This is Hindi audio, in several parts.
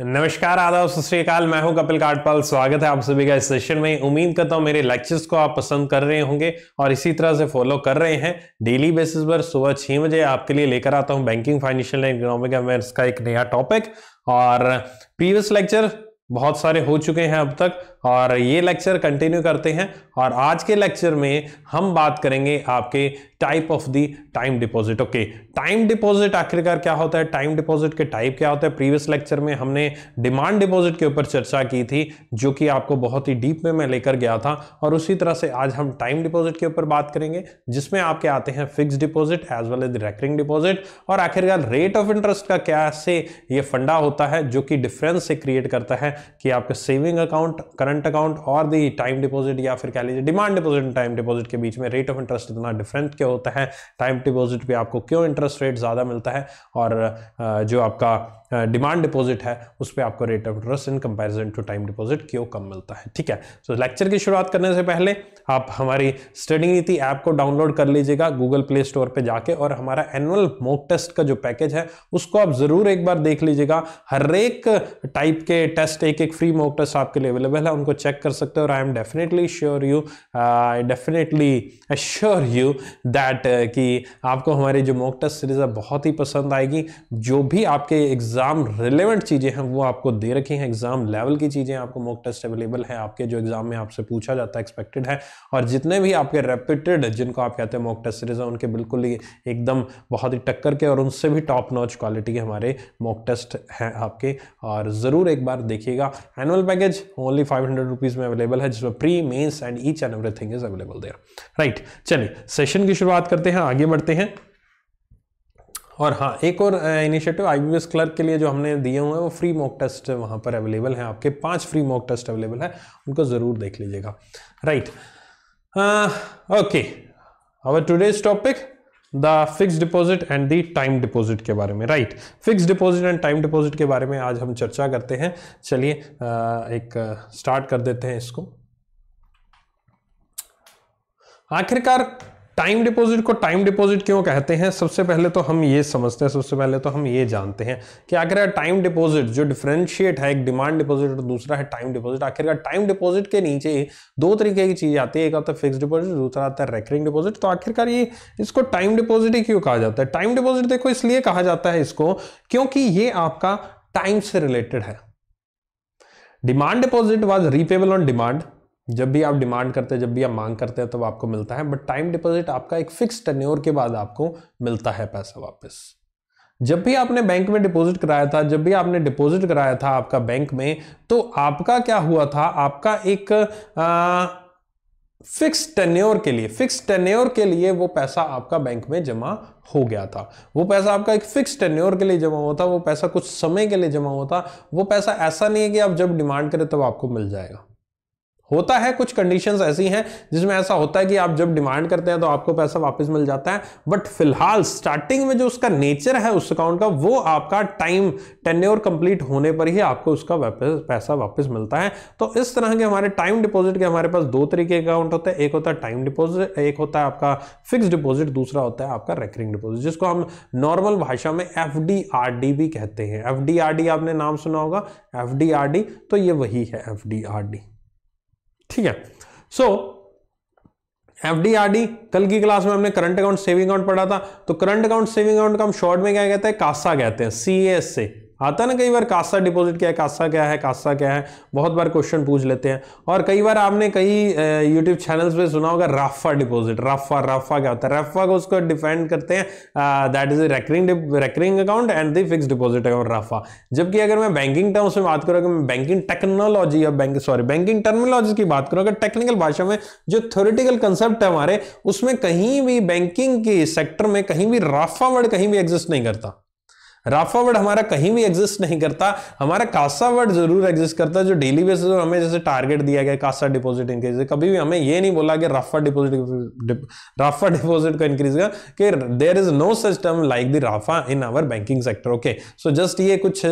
नमस्कार आदाब सत श्रीकाल मैं हूं कपिल काटपाल स्वागत है आप सभी का इस सेशन में उम्मीद करता हूं मेरे लेक्चर्स को आप पसंद कर रहे होंगे और इसी तरह से फॉलो कर रहे हैं डेली बेसिस पर सुबह छः बजे आपके लिए लेकर आता हूं banking financial and economic affairs का एक नया टॉपिक और प्रीवियस लेक्चर बहुत सारे हो चुके हैं अब तक और ये लेक्चर कंटिन्यू करते हैं और आज के लेक्चर में हम बात करेंगे आपके type of the time deposit okay time deposit आखिरकार क्या होता है टाइम डिपॉजिट के टाइप क्या होता है प्रीवियस लेक्चर में हमने डिमांड डिपॉजिट के ऊपर चर्चा की थी जो कि आपको बहुत ही डीप में मैं लेकर गया था और उसी तरह से आज हम टाइम डिपॉजिट के ऊपर बात करेंगे जिसमें आपके आते हैं fix deposit as well as recurring deposit और आखिरकार रेट ऑफ इंटरेस्ट का क्या से ये फंडा होता है जो कि डिफरेंस से क्रिएट करता है कि आपके सेविंग अकाउंट करंट अकाउंट और दी टाइम डिपॉजिट या फिर कह लीजिए demand deposit and time deposit के बीच में रेट ऑफ इंटरेस्ट इतना डिफरेंट क्यों होता है टाइम डिपॉजिट पे आपको क्यों इंटरेस्ट रेट ज़्यादा मिलता है और जो आपका डिमांड डिपॉजिट है उस पर आपको rate of interest in comparison to time deposit क्यों कम मिलता है ठीक है सो so, लेक्चर की शुरुआत करने से पहले आप हमारी स्टडी नीति ऐप को डाउनलोड कर लीजिएगा गूगल प्ले स्टोर पर जाके और हमारा एनुअल मोक टेस्ट का जो पैकेज है उसको आप ज़रूर एक बार देख लीजिएगा हर एक टाइप के टेस्ट एक एक फ्री मोक टेस्ट आपके लिए अवेलेबल है उनको चेक कर सकते हो और I am definitely sure you I definitely sure you that कि आपको हमारी जो मोक टेस्ट सीरीज़ है बहुत ही पसंद आएगी जो भी आपके एग्जाम एग्ज़ाम रिलेवेंट चीज़ें हैं वो आपको दे रखी हैं एग्ज़ाम लेवल की चीज़ें आपको मॉक टेस्ट अवेलेबल है आपके जो एग्ज़ाम में आपसे पूछा जाता है एक्सपेक्टेड है और जितने भी आपके रेपिटेड जिनको आप कहते हैं मॉक टेस्ट सीरीज़ हैं उनके बिल्कुल ही एकदम बहुत ही टक्कर के और उनसे भी टॉप नॉच क्वालिटी के हमारे मॉक टेस्ट हैं आपके और ज़रूर एक बार देखिएगा annual package only five hundred rupees में अवेलेबल है जिसमें pre mains and each and every is available there right चलिए सेशन की शुरुआत करते हैं आगे बढ़ते हैं और हाँ एक और इनिशिएटिव आई क्लर्क के लिए जो हमने दिए हुए हैं वो फ्री मॉक टेस्ट वहाँ पर अवेलेबल हैं आपके पांच फ्री मॉक टेस्ट अवेलेबल है उनको ज़रूर देख लीजिएगा right okay our today's topic the fix deposit and the time deposit के बारे में right fix deposit and time deposit के बारे में आज हम चर्चा करते हैं चलिए एक स्टार्ट कर देते हैं इसको आखिरकार टाइम डिपॉजिट को टाइम डिपॉजिट क्यों कहते हैं सबसे पहले तो हम ये समझते हैं सबसे पहले तो हम ये जानते हैं कि आखिर टाइम डिपॉजिट जो डिफरेंशिएट है एक डिमांड डिपॉजिट और दूसरा है टाइम डिपॉजिट आखिरकार टाइम डिपॉजिट के नीचे दो तरीके की चीज आती है एक आता है फिक्स डिपॉजिट दूसरा आता है रेकरिंग डिपॉजिट तो आखिरकार ये इसको टाइम डिपॉजिट ही क्यों कहा जाता है टाइम डिपॉजिट देखो इसलिए कहा जाता है इसको क्योंकि ये आपका टाइम से रिलेटेड है demand deposit was repayable on demand जब भी आप डिमांड करते हैं जब भी आप मांग करते हैं तब तो आपको मिलता है बट टाइम डिपॉजिट आपका एक फिक्स टेन्योर के बाद आपको मिलता है पैसा वापस जब भी आपने बैंक में डिपॉजिट कराया था जब भी आपने डिपॉजिट कराया था आपका बैंक में तो आपका क्या हुआ था आपका एक फिक्स टेन्योर के लिए फिक्स टेन्योर के लिए वो पैसा आपका बैंक में जमा हो गया था वो पैसा आपका एक फिक्स टेन्योर के लिए जमा हुआ था वो पैसा कुछ समय के लिए जमा हुआ था वो पैसा ऐसा नहीं है कि आप जब डिमांड करें तब तो आपको मिल जाएगा होता है कुछ कंडीशंस ऐसी हैं जिसमें ऐसा होता है कि आप जब डिमांड करते हैं तो आपको पैसा वापस मिल जाता है बट फिलहाल स्टार्टिंग में जो उसका नेचर है उस अकाउंट का वो आपका टाइम टेन्योर कंप्लीट होने पर ही आपको उसका वापस पैसा वापस मिलता है तो इस तरह के हमारे टाइम डिपॉजिट के हमारे पास दो तरीके के अकाउंट होते हैं एक होता है टाइम डिपॉजिट एक होता है आपका फिक्स डिपॉजिट दूसरा होता है आपका रेकरिंग डिपॉजिट जिसको हम नॉर्मल भाषा में एफ भी कहते हैं एफ आपने नाम सुना होगा एफ तो ये वही है एफ ठीक है सो एफ कल की क्लास में हमने करंट अकाउंट सेविंग अकाउंट पढ़ा था तो करंट अकाउंट सेविंग अकाउंट का हम शॉर्ट में क्या कहते हैं कासा कहते हैं सी एस से आता ना कई बार कासा डिपॉजिट क्या है कासा क्या है कासा क्या है बहुत बार क्वेश्चन पूछ लेते हैं और कई बार आपने कई यूट्यूब चैनल्स पे सुना होगा राफा डिपॉजिट राफा राफा क्या होता है राफा को उसको डिफेंड करते हैं that is recurring recurring account and the fix deposit account RAFA जबकि अगर मैं बैंकिंग टर्म्स में बात करूँ मैं बैंकिंग टेक्नोलॉजी या बैंक सॉरी बैंकिंग टर्मोलॉजी की बात करूँ अगर टेक्निकल भाषा में जो थोरिटिकल कंसेप्ट है हमारे उसमें कहीं भी बैंकिंग के सेक्टर में कहीं भी राफा वर्ड कहीं भी एग्जिस्ट नहीं करता राफा वर्ड हमारा कहीं भी एग्जिस्ट नहीं करता हमारा कासा वर्ड जरूर एग्जिस्ट करता है जो डेली बेसिस पर हमें जैसे टारगेट दिया गया कासा डिपॉजिट इंक्रीज कभी भी हमें ये नहीं बोला कि राफा डिपॉजिट राफा डिपॉजिट का इंक्रीज का कि there is no such term like the RAFA in our banking sector okay so just ये कुछ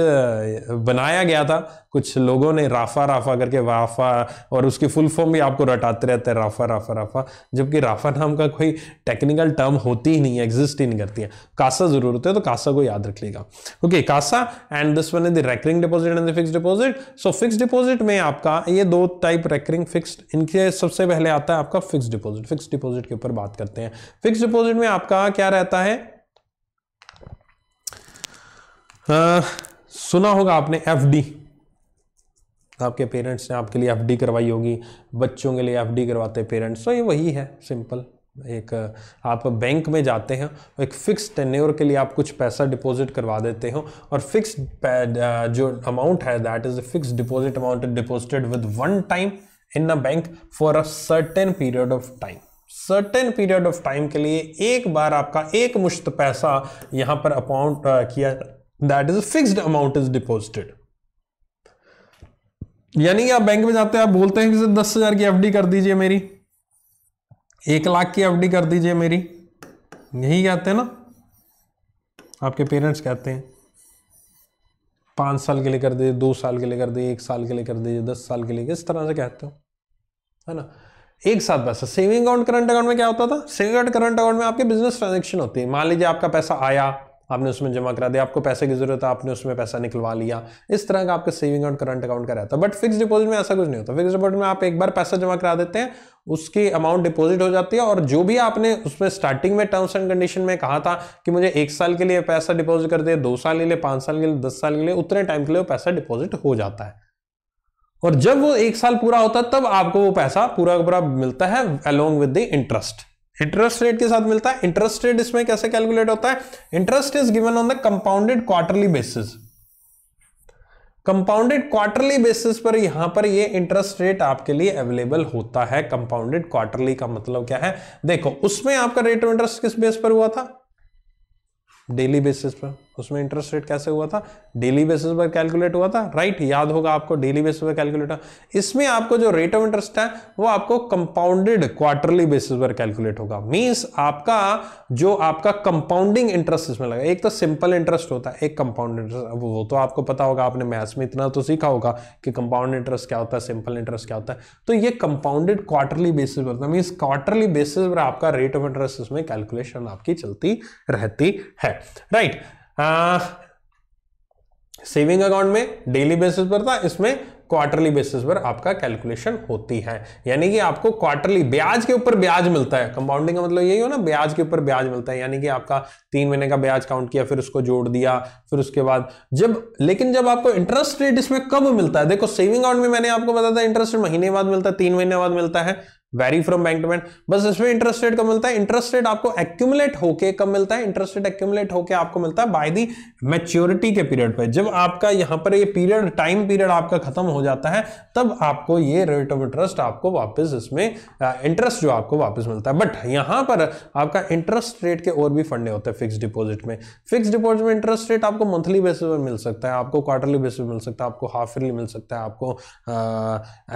बनाया गया था कुछ लोगों ने राफा राफा करके वाफा और उसकी फुल फॉर्म भी आपको रटाते रहते हैं राफा राफा राफा जबकि राफा नाम का कोई टेक्निकल टर्म होती ही नहीं है एग्जिस्ट ही नहीं करती है कासा जरूर होता है तो कासा को याद रख लेगा okay CASA and this one is the recurring deposit and the fix deposit so fix deposit में आपका ये दो टाइप रेकरिंग फिक्स इनके सबसे पहले आता है आपका फिक्स डिपोजिट फिक्स डिपोजिट के ऊपर बात करते हैं फिक्स डिपोजिट में आपका क्या रहता है आ, सुना होगा आपने एफ डी तो आपके पेरेंट्स ने आपके लिए एफडी करवाई होगी बच्चों के लिए एफडी करवाते पेरेंट्स तो ये वही है सिंपल एक आप बैंक में जाते हैं एक फ़िक्स टेन्योर के लिए आप कुछ पैसा डिपॉजिट करवा देते हो और फिक्स जो अमाउंट है that is fix deposit amount deposited with one time in a bank for a certain period of time certain period of time के लिए एक बार आपका एक मुश्त पैसा यहाँ पर अमाउंट किया that is fixed amount is deposited यानी कि आप बैंक में जाते हैं आप बोलते हैं कि सर दस हजार की एफडी कर दीजिए मेरी एक लाख की एफडी कर दीजिए मेरी यही कहते हैं ना आपके पेरेंट्स कहते हैं पांच साल के लिए कर दीजिए दो साल के लिए कर दीजिए एक साल के लिए कर दीजिए दस साल के लिए इस तरह से कहते हो है ना एक साथ पैसा सेविंग अकाउंट करंट अकाउंट में क्या होता था सेविंग अकाउंट करंट अकाउंट में आपके बिजनेस ट्रांजेक्शन होती है मान लीजिए आपका पैसा आया आपने उसमें जमा करा दिया आपको पैसे की जरूरत है आपने उसमें पैसा निकलवा लिया इस तरह का आपका सेविंग और करंट अकाउंट का रहता है बट फिक्स डिपोजिट में ऐसा कुछ नहीं होता फिक्स डिपोजिट में आप एक बार पैसा जमा करा देते हैं उसकी अमाउंट डिपॉजिट हो जाती है और जो भी आपने उसमें स्टार्टिंग में टर्म्स एंड कंडीशन में कहा था कि मुझे एक साल के लिए पैसा डिपॉजिट कर दे दो साल के लिए पांच साल के लिए दस साल के लिए उतने टाइम के लिए पैसा डिपॉजिट हो जाता है और जब वो एक साल पूरा होता है तब आपको वो पैसा पूरा पूरा मिलता है along with the interest interest rate के साथ मिलता है इंटरेस्ट रेट इसमें कैसे कैलकुलेट होता है interest is given on the compounded quarterly basis compounded quarterly basis पर यहां पर ये इंटरेस्ट रेट आपके लिए अवेलेबल होता है कंपाउंडेड क्वार्टरली का मतलब क्या है देखो उसमें आपका रेट ऑफ इंटरेस्ट किस बेस पर हुआ था डेली बेसिस पर उसमें इंटरेस्ट रेट कैसे हुआ था डेली बेसिस पर कैलकुलेट हुआ था राइट right, याद होगा आपको डेली बेसिस पर कैलकुलेट हुआ इसमें आपको जो रेट ऑफ इंटरेस्ट है वो आपको कंपाउंडेड क्वार्टरली बेसिस पर कैलकुलेट होगा मींस आपका जो आपका कंपाउंडिंग इंटरेस्ट इसमें लगा एक तो सिंपल इंटरेस्ट होता है एक कंपाउंड इंटरेस्ट वो तो आपको पता होगा आपने मैथ्स में इतना तो सीखा होगा कि कंपाउंड इंटरेस्ट क्या होता है सिंपल इंटरेस्ट क्या होता है तो ये कंपाउंडेड क्वार्टरली बेसिस पर होता है मीन्स क्वार्टरली बेसिस पर आपका रेट ऑफ इंटरेस्ट इसमें कैलकुलेशन आपकी चलती रहती है राइट right. हाँ। सेविंग अकाउंट में डेली बेसिस पर था इसमें क्वार्टरली बेसिस पर आपका कैलकुलेशन होती है यानी कि आपको क्वार्टरली ब्याज के ऊपर ब्याज मिलता है कंपाउंडिंग का मतलब यही हो ना ब्याज के ऊपर ब्याज मिलता है यानी कि आपका तीन महीने का ब्याज काउंट किया फिर उसको जोड़ दिया फिर उसके बाद जब लेकिन जब आपको इंटरेस्ट रेट इसमें कब मिलता है देखो सेविंग अकाउंट में मैंने आपको बताया था इंटरेस्ट महीने बाद मिलता है तीन महीने बाद मिलता है vary from bank to bank बस इसमें इंटरेस्ट रेट कब मिलता है इंटरेस्ट रेट आपको एक्यूमुलेट होके कब मिलता है इंटरेस्ट रेट एक्यूमुलेट होके आपको मिलता है बाय दी मैच्योरिटी के पीरियड पे जब आपका यहां पर ये पीरियड टाइम पीरियड आपका खत्म हो जाता है तब आपको ये रेट ऑफ इंटरेस्ट आपको वापस इसमें इंटरेस्ट जो आपको वापस मिलता है बट यहां पर आपका इंटरेस्ट रेट के और भी फंडे होते हैं फिक्स डिपोजिट में फिक्स डिपोजिट में इंटरेस्ट रेट आपको मंथली बेसिस पर मिल सकता है आपको क्वार्टरली बेसिस पर मिल सकता है आपको हाफ ईयरली मिल सकता है आपको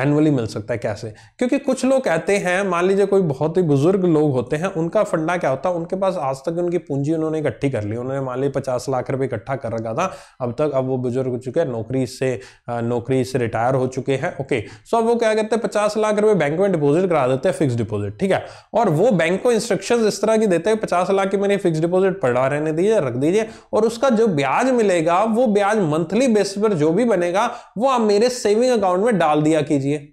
एनुअली मिल सकता है कैसे क्योंकि कुछ लोग कहते रहते हैं मान लीजिए कोई बहुत ही बुजुर्ग लोग होते हैं उनका फंडा क्या होता है उनके पास आज तक उनकी पूंजी उन्होंने इकट्ठी कर ली उन्होंने मान ली पचास लाख रुपए इकट्ठा कर रखा था अब तक अब वो बुजुर्ग हो चुके हैं नौकरी से नौकरी से रिटायर हो चुके हैं ओके सो अब वो क्या करते हैं पचास लाख रुपए बैंक में डिपोजिट करा देते हैं फिक्स डिपोजिट ठीक है और वो बैंक को इंस्ट्रक्शन इस तरह की देते हैं पचास लाख की मैंने फिक्स डिपोजिट पढ़ा रहने दीजिए रख दीजिए और उसका जो ब्याज मिलेगा वो ब्याज मंथली बेसिस पर जो भी बनेगा वो आप मेरे सेविंग अकाउंट में डाल दिया कीजिए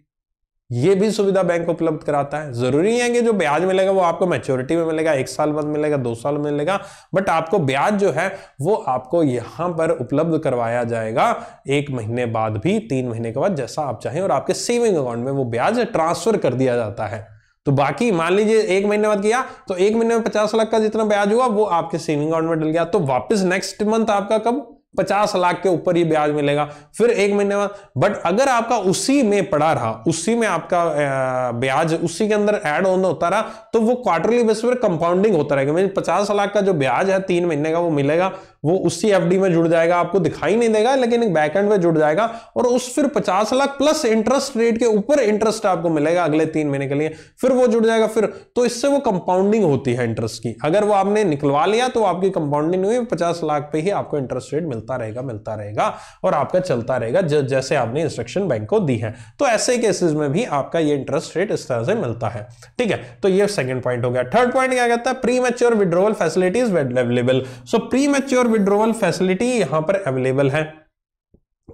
ये भी सुविधा बैंक उपलब्ध कराता है जरूरी है कि जो ब्याज मिलेगा वो आपको मेच्योरिटी में मिलेगा एक साल बाद मिलेगा दो साल में मिलेगा बट आपको ब्याज जो है वो आपको यहां पर उपलब्ध करवाया जाएगा एक महीने बाद भी तीन महीने के बाद जैसा आप चाहें और आपके सेविंग अकाउंट में वो ब्याज ट्रांसफर कर दिया जाता है तो बाकी मान लीजिए एक महीने बाद किया तो एक महीने में पचास लाख का जितना ब्याज हुआ वो आपके सेविंग अकाउंट में डल गया तो वापस नेक्स्ट मंथ आपका कब पचास लाख के ऊपर ही ब्याज मिलेगा फिर एक महीने बाद बट अगर आपका उसी में पड़ा रहा उसी में आपका ब्याज उसी के अंदर एड ऑन होता रहा तो वो क्वार्टरली बेस पर कंपाउंडिंग होता रहेगा मीन मतलब पचास लाख का जो ब्याज है तीन महीने का वो मिलेगा वो उसी एफ में जुड़ जाएगा आपको दिखाई नहीं देगा लेकिन एक बैकएंड में जुड़ जाएगा और उस फिर पचास लाख प्लस इंटरेस्ट रेट के ऊपर इंटरेस्ट आपको मिलेगा अगले तीन महीने के लिए फिर वो जुड़ जाएगा फिर तो इससे वो कंपाउंडिंग होती है इंटरेस्ट की अगर वो आपने निकलवा लिया तो आपकी कंपाउंडिंग हुई पचास लाख पे ही आपको इंटरेस्ट रेट मिलता रहेगा मिलता रहेगा और आपका चलता रहेगा जैसे आपने इंस्ट्रक्शन बैंक को दी है तो ऐसे केसेस में भी आपका ये इंटरेस्ट रेट इस तरह से मिलता है ठीक है तो ये सेकंड पॉइंट हो गया थर्ड पॉइंट क्या कहता है premature withdrawal facilities available so premature after withdrawal facility यहां पर अवेलेबल है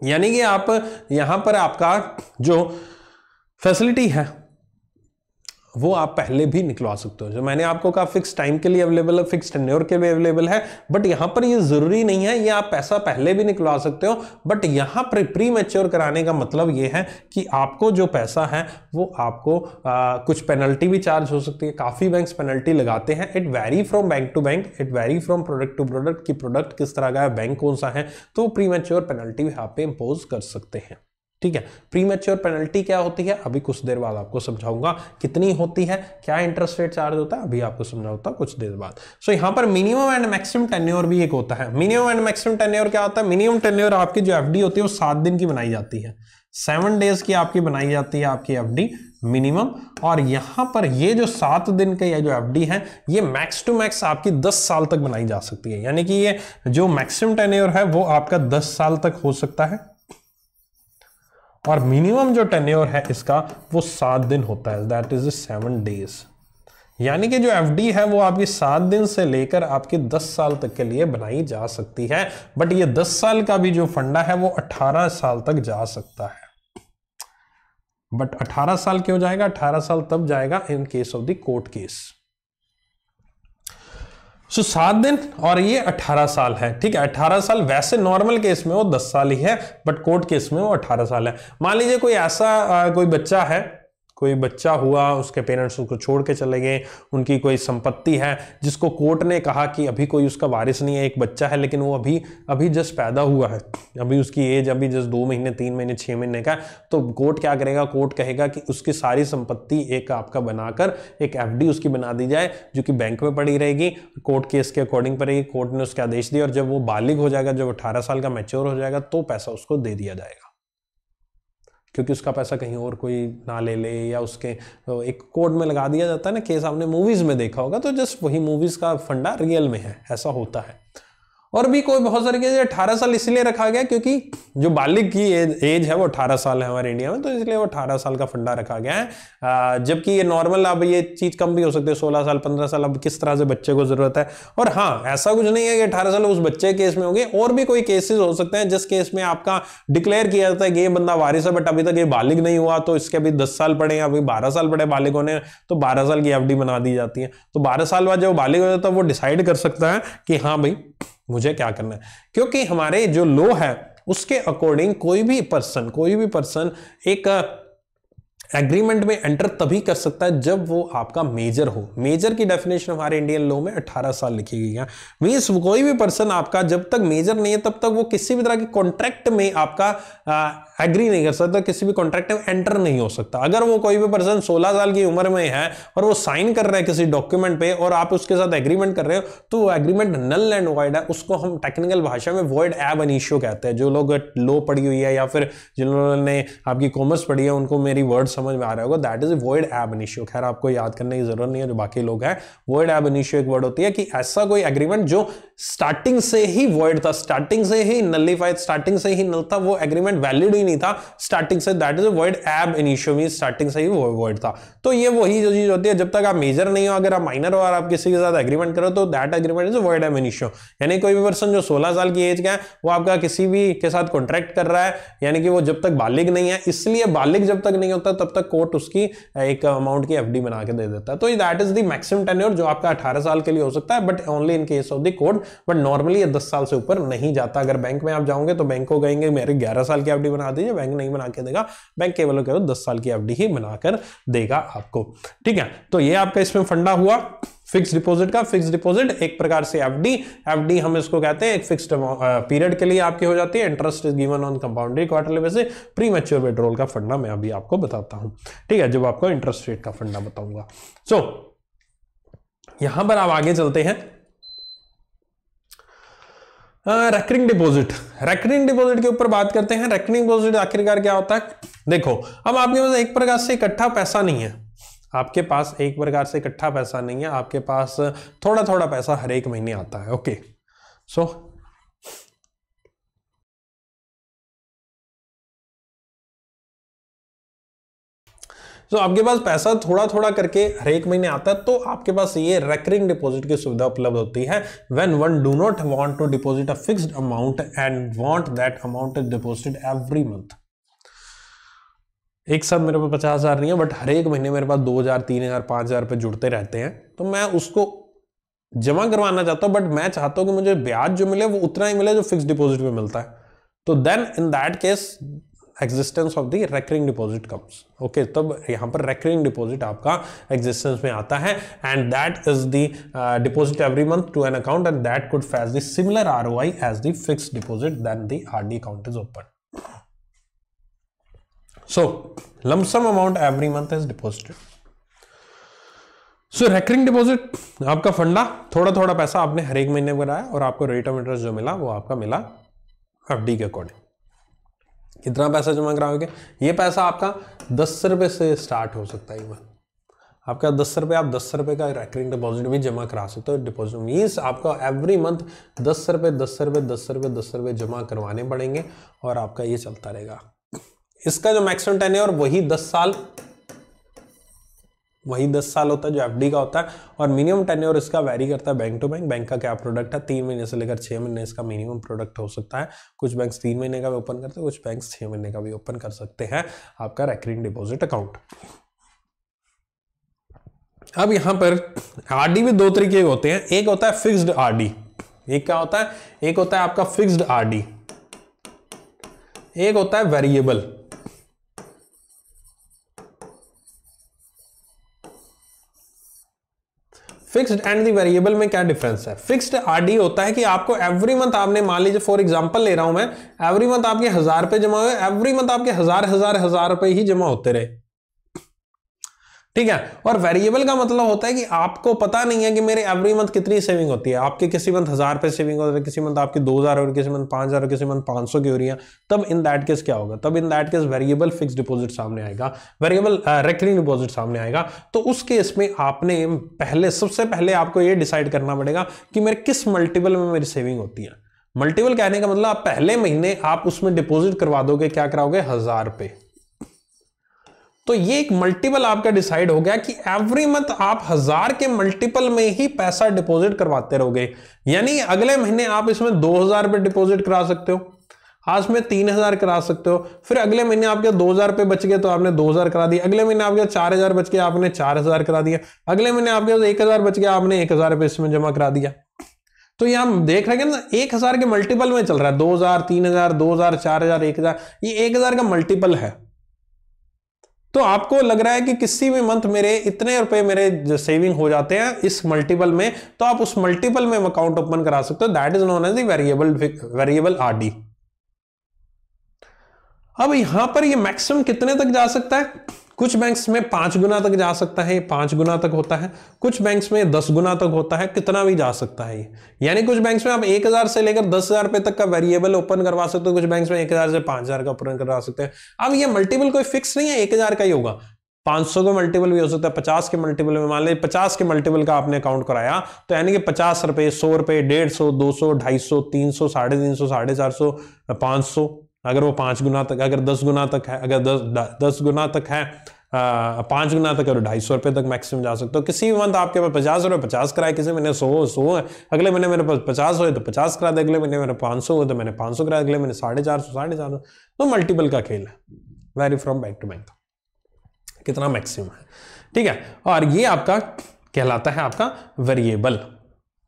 यानी कि आप यहां पर आपका जो फैसिलिटी है वो आप पहले भी निकलवा सकते हो जो मैंने आपको कहा फिक्स टाइम के लिए अवेलेबल है फिक्स टेन्योर के लिए अवेलेबल है बट यहाँ पर ये ज़रूरी नहीं है ये आप पैसा पहले भी निकलवा सकते हो बट यहाँ पर प्री मेच्योर कराने का मतलब ये है कि आपको जो पैसा है वो आपको आ, कुछ पेनल्टी भी चार्ज हो सकती है काफ़ी बैंक पेनल्टी लगाते हैं it vary from bank to bank it vary from product to product कि प्रोडक्ट किस तरह का है बैंक कौन सा है तो प्री मेच्योर पेनल्टी भी यहाँ पे इम्पोज कर सकते हैं ठीक है प्री मेच्योर पेनल्टी क्या होती है अभी कुछ देर बाद आपको समझाऊंगा कितनी होती है क्या इंटरेस्ट रेट चार्ज होता है अभी आपको समझाऊंगा कुछ देर बाद सो so, यहाँ पर मिनिमम एंड मैक्सिमम टेन्योर भी एक होता है मिनिमम एंड मैक्सिमम टेन्योर क्या होता है मिनिमम टेन्योर आपकी जो एफ होती है वो सात दिन की बनाई जाती है सेवन डेज की आपकी बनाई जाती है आपकी एफ मिनिमम और यहां पर ये जो सात दिन का ये जो एफडी है ये मैक्स टू मैक्स आपकी दस साल तक बनाई जा सकती है यानी कि ये जो मैक्सिमम टेन्योर है वो आपका दस साल तक हो सकता है और मिनिमम जो टेन्योर है इसका वो सात दिन होता है दैट इज सेवन डेज यानी कि जो एफ है वो आपकी सात दिन से लेकर आपके दस साल तक के लिए बनाई जा सकती है बट ये दस साल का भी जो फंडा है वो अठारह साल तक जा सकता है बट अठारह साल क्यों जाएगा अठारह साल तब जाएगा in case of the court case so so, सात दिन और ये अठारह साल है ठीक है अठारह साल वैसे नॉर्मल केस में वो दस साल ही है बट कोर्ट केस में वो अठारह साल है मान लीजिए कोई ऐसा आ, कोई बच्चा है कोई बच्चा हुआ उसके पेरेंट्स उसको छोड़ के चले गए उनकी कोई संपत्ति है जिसको कोर्ट ने कहा कि अभी कोई उसका वारिस नहीं है एक बच्चा है लेकिन वो अभी अभी जस्ट पैदा हुआ है अभी उसकी एज अभी जस्ट दो महीने तीन महीने छः महीने का तो कोर्ट क्या करेगा कोर्ट कहेगा कि उसकी सारी संपत्ति एक आपका बनाकर एक एफ उसकी बना दी जाए जो कि बैंक में पड़ी रहेगी कोर्ट केस के अकॉर्डिंग पड़ेगी कोर्ट ने उसके आदेश दिया और जब वो बालिग हो जाएगा जब अठारह साल का मेच्योर हो जाएगा तो पैसा उसको दे दिया जाएगा क्योंकि उसका पैसा कहीं और कोई ना ले ले या उसके तो एक कोड में लगा दिया जाता है ना केस आपने मूवीज़ में देखा होगा तो जस्ट वही मूवीज़ का फंडा रियल में है ऐसा होता है और भी कोई बहुत सारे चीज़ें अठारह साल इसलिए रखा गया क्योंकि जो बालिक की एज, एज है वो अठारह साल है हमारे इंडिया में तो इसलिए वो अठारह साल का फंडा रखा गया है जबकि ये नॉर्मल अब ये चीज़ कम भी हो सकती है सोलह साल पंद्रह साल अब किस तरह से बच्चे को ज़रूरत है और हाँ ऐसा कुछ नहीं है कि अठारह साल उस बच्चे केस में होंगे और भी कोई केसेज हो सकते हैं जिस केस में आपका डिक्लेयर किया जाता है कि ये बंदा वारिस है बट अभी तक ये बालिक नहीं हुआ तो इसके अभी दस साल पड़े अभी बारह साल पड़े बालिकों होने तो बारह साल की एफ बना दी जाती है तो बारह साल बाद जब बालिक हो जाता है वो डिसाइड कर सकता है कि हाँ भाई मुझे क्या करना है क्योंकि हमारे जो लो है उसके अकॉर्डिंग कोई भी पर्सन कोई भी पर्सन एक एग्रीमेंट में एंटर तभी कर सकता है जब वो आपका मेजर हो मेजर की डेफिनेशन हमारे इंडियन लॉ में 18 साल लिखी गई है मीन्स कोई भी पर्सन आपका जब तक मेजर नहीं है तब तक वो किसी भी तरह के कॉन्ट्रैक्ट में आपका एग्री नहीं कर सकता किसी भी कॉन्ट्रैक्ट में एंटर नहीं हो सकता अगर वो कोई भी पर्सन सोलह साल की उम्र में है और वो साइन कर रहा है किसी डॉक्यूमेंट पे और आप उसके साथ एग्रीमेंट कर रहे हो तो वो एग्रीमेंट नल एंड वाइड है उसको हम टेक्निकल भाषा में वर्ड एब अनिशो कहते हैं जो लोग लो पढ़ी हुई है या फिर जिन्होंने आपकी कॉमर्स पढ़ी है उनको मेरी वर्ड समझ में आ रहा होगा that is void ab initio खैर आपको याद करने की जरूरत नहीं है जो बाकी लोग हैं वॉइड एब इनिशियो एक वर्ड होती है कि ऐसा कोई एग्रीमेंट जो स्टार्टिंग से ही वॉइड था स्टार्टिंग से ही नलीफाइड स्टार्टिंग से ही नल था वो एग्रीमेंट वैलिड ही नहीं था स्टार्टिंग से that is void ab initio mean starting से ही वॉइड था तो ये वही जो चीज होती है जब तक आप मेजर नहीं हो अगर आप माइनर हो और आप किसी के साथ एग्रीमेंट करो तो that agreement is void ab initio यानी कोई भी पर्सन जो सोलह साल की एज का है वो आपका किसी भी के साथ कॉन्ट्रैक्ट कर रहा है यानी कि वो जब तक बालिग नहीं है इसलिए बालिग जब तक नहीं होता तब तक कोर्ट उसकी एक अमाउंट की एफडी बना के दे देता है तो that is the maximum tenure जो आपका अठारह साल के लिए हो सकता है but only in case of the court but normally ये दस साल से ऊपर नहीं जाता अगर बैंक में आप जाओगे तो बैंक को कहेंगे मेरे ग्यारह साल की एफ बना दीजिए बैंक नहीं बना के देगा बैंक केवल केवल दस साल की एफ ही बनाकर देगा आपको ठीक है तो ये आपका इसमें फंडा हुआ फिक्स डिपॉजिट का फिक्स डिपॉजिट एक प्रकार से एफडी एफडी हम इसको कहते हैं एक फिक्स पीरियड के लिए आपकी हो जाती है interest is given on compounded quarterly basis premature withdrawal का फंडा मैं अभी आपको बताता हूं ठीक है जब आपको इंटरेस्ट रेट का फंडा बताऊंगा सो so, यहां पर आप आगे चलते हैं रेकरिंग डिपॉजिट रेकरिंग डिपॉजिट के ऊपर बात करते हैं रेकरिंग डिपॉजिट आखिरकार क्या होता है देखो अब आपके पास एक प्रकार से इकट्ठा पैसा नहीं है आपके पास एक प्रकार से इकट्ठा पैसा नहीं है आपके पास थोड़ा थोड़ा पैसा हर एक महीने आता है ओके सो so, तो आपके पास पैसा थोड़ा थोड़ा करके हर एक महीने आता है तो आपके पास ये रेकरिंग डिपॉजिट की सुविधा उपलब्ध होती है when one do not want to deposit a fixed amount and want that amount is deposited every month एक साथ मेरे पास पचास हज़ार नहीं है बट हर एक महीने मेरे पास दो हज़ार तीन हज़ार पाँच हज़ार रुपये जुड़ते रहते हैं तो मैं उसको जमा करवाना चाहता हूँ बट मैं चाहता हूँ कि मुझे ब्याज जो मिले वो उतना ही मिले जो फिक्स डिपॉजिट में मिलता है तो then in that case existence of the recurring deposit comes okay तब यहाँ पर रेकरिंग डिपॉजिट आपका एग्जिस्टेंस में आता है and that is the deposit every month to an account and that could phase the similar R as the fix deposit then the R account is open So lump sum amount every month is deposited. So recurring deposit आपका फंडा थोड़ा थोड़ा पैसा आपने हर एक महीने बनाया और आपको रेट ऑफ इंटरेस्ट जो मिला वो आपका मिला एफ के अकॉर्डिंग कितना पैसा जमा कराओगे ये पैसा आपका दस रुपये से स्टार्ट हो सकता है इवन आपका दस रुपये आप दस रुपये का रेकरिंग डिपॉजिट भी जमा करा सकते हो डिपॉजिट मीन्स आपका एवरी मंथ दस रुपये दस रुपये दस रुपये दस रुपये जमा करवाने पड़ेंगे और आपका ये चलता रहेगा इसका जो मैक्सिमम टेन्योर वही दस साल वही दस साल होता है जो एफडी का होता है और मिनिमम टेन्योर इसका वैरी करता है बैंक टू बैंक बैंक का क्या प्रोडक्ट है तीन महीने से लेकर छह महीने इसका मिनिमम प्रोडक्ट हो सकता है कुछ बैंक्स तीन महीने का भी ओपन करते हैं कुछ बैंक्स छह महीने का भी ओपन कर सकते हैं आपका रेकरिंग डिपॉजिट अकाउंट अब यहां पर आरडी भी दो तरीके के होते हैं एक होता है फिक्स्ड आरडी एक क्या होता है एक होता है आपका फिक्स्ड आरडी एक होता है variable fixed and the variable में क्या डिफरेंस है फिक्स्ड आरडी होता है कि आपको एवरी मंथ आपने मान लीजिए फॉर एग्जांपल ले रहा हूं मैं एवरी मंथ आपके हजार रुपए जमा हुए एवरी मंथ आपके हजार हजार हजार रुपए ही जमा होते रहे ठीक है और वेरिएबल का मतलब होता है कि आपको पता नहीं है कि मेरे एवरी मंथ कितनी सेविंग होती है आपके किसी मंथ हज़ार पे सेविंग होती है किसी मंथ आपकी दो हज़ार और किसी मंथ पांच हज़ार और किसी मंथ पाँच सौ की हो रही है तब इन दैट केस क्या होगा तब in that case variable fix deposit सामने आएगा वेरिएबल रेकरिंग डिपॉजिट सामने आएगा तो उस केस में आपने पहले सबसे पहले आपको ये डिसाइड करना पड़ेगा कि मेरे किस मल्टीपल में मेरी सेविंग होती है मल्टीपल कहने का मतलब आप पहले महीने आप उसमें डिपॉजिट करवा दोगे क्या कराओगे हज़ार पे तो ये एक मल्टीपल आपका डिसाइड हो गया कि एवरी मंथ आप हजार के मल्टीपल में ही पैसा डिपॉजिट करवाते रहोगे यानी अगले महीने आप इसमें दो हजार रुपये डिपॉजिट करा सकते हो आज में तीन हजार करा सकते हो फिर अगले महीने आपके दो हजार रुपये बच गए तो आपने दो हजार करा दिया अगले महीने आपके चार हजार बच गए आपने चार हजार करा दिया अगले महीने आपके एक हजार बच गया आपने एक हजार रुपये इसमें जमा करा दिया तो ये हम देख रहे हैं ना एक हजार के मल्टीपल में चल रहा है दो हजार तीन हजार दो हजार चार हजार एक हजार ये एक हजार का मल्टीपल है तो आपको लग रहा है कि किसी भी मंथ मेरे इतने रुपए मेरे सेविंग हो जाते हैं इस मल्टीपल में तो आप उस मल्टीपल में अकाउंट ओपन करा सकते हो that is known as variable variable RD अब यहां पर ये मैक्सिमम कितने तक जा सकता है कुछ बैंक्स में पांच गुना तक जा सकता है ये गुना तक होता है कुछ बैंक्स में दस गुना तक होता है कितना भी जा सकता है ये यानी कुछ बैंक्स में आप एक हज़ार से लेकर दस हज़ार रुपए तक का वेरिएबल ओपन करवा सकते हो कुछ बैंक्स में एक हज़ार से पांच हज़ार का ओपन करवा सकते हैं अब ये मल्टीपल कोई फिक्स नहीं है एक हज़ार का ही होगा 500 का मल्टीपल भी हो सकता है 50 के मल्टीपल में मान लीजिए 50 के मल्टीपल का आपने अकाउंट कराया तो यानी कि पचास रुपए सौ रुपए डेढ़ सौ दो सौ ढाई सौ तीन सौ साढ़े तीन सौ साढ़े चार सौ पांच सौ अगर वो पाँच गुना तक अगर दस गुना तक है अगर दस दस गुना तक है पाँच गुना तक करो ढाई सौ रुपये तक मैक्सिमम जा सकते हो किसी भी मंथ आपके पास पचास रुपये पचास कराए किसी महीने सौ सौ है अगले महीने मेरे पास पचास हो तो पचास करा दे अगले महीने मेरे पाँच सौ हो तो मैंने पाँच सौ कराया अगले महीने साढ़े चार सौ साढ़े चार सौ तो मल्टीपल का खेल है vary from bank to bank कितना मैक्सिमम है ठीक है और ये आपका कहलाता है आपका वेरिएबल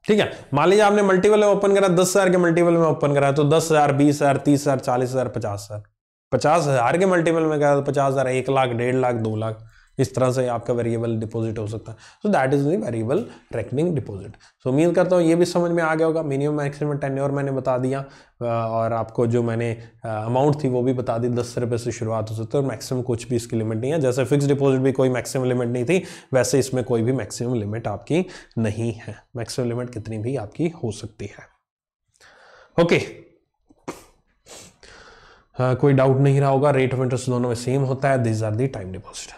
ठीक है मान लीजिए आपने मल्टीपल में ओपन करा दस हजार के मल्टीपल में ओपन करा तो दस हजार बीस हजार तीस हजार चालीस हजार पचास हजार पचास हजार के मल्टीपल में करा तो पचास हजार एक लाख डेढ़ लाख दो लाख इस तरह से आपका वेरिएबल डिपॉजिट हो सकता है so that is the variable recurring deposit so उम्मीद करता हूँ ये भी समझ में आ गया होगा मिनिमम मैक्सिमम टेन ओवर मैंने बता दिया और आपको जो मैंने अमाउंट थी वो भी बता दी दस रुपये से शुरुआत हो सकती है और मैक्सिमम कुछ भी इसकी लिमिट नहीं है जैसे फिक्स डिपॉजिट भी कोई मैक्सिमम लिमिट नहीं थी वैसे इसमें कोई भी मैक्सिमम लिमिट आपकी नहीं है मैक्सिमम लिमिट कितनी भी आपकी हो सकती है ओके okay. Uh, कोई डाउट नहीं रहा होगा रेट ऑफ इंटरेस्ट दोनों में सेम होता है this are the time deposit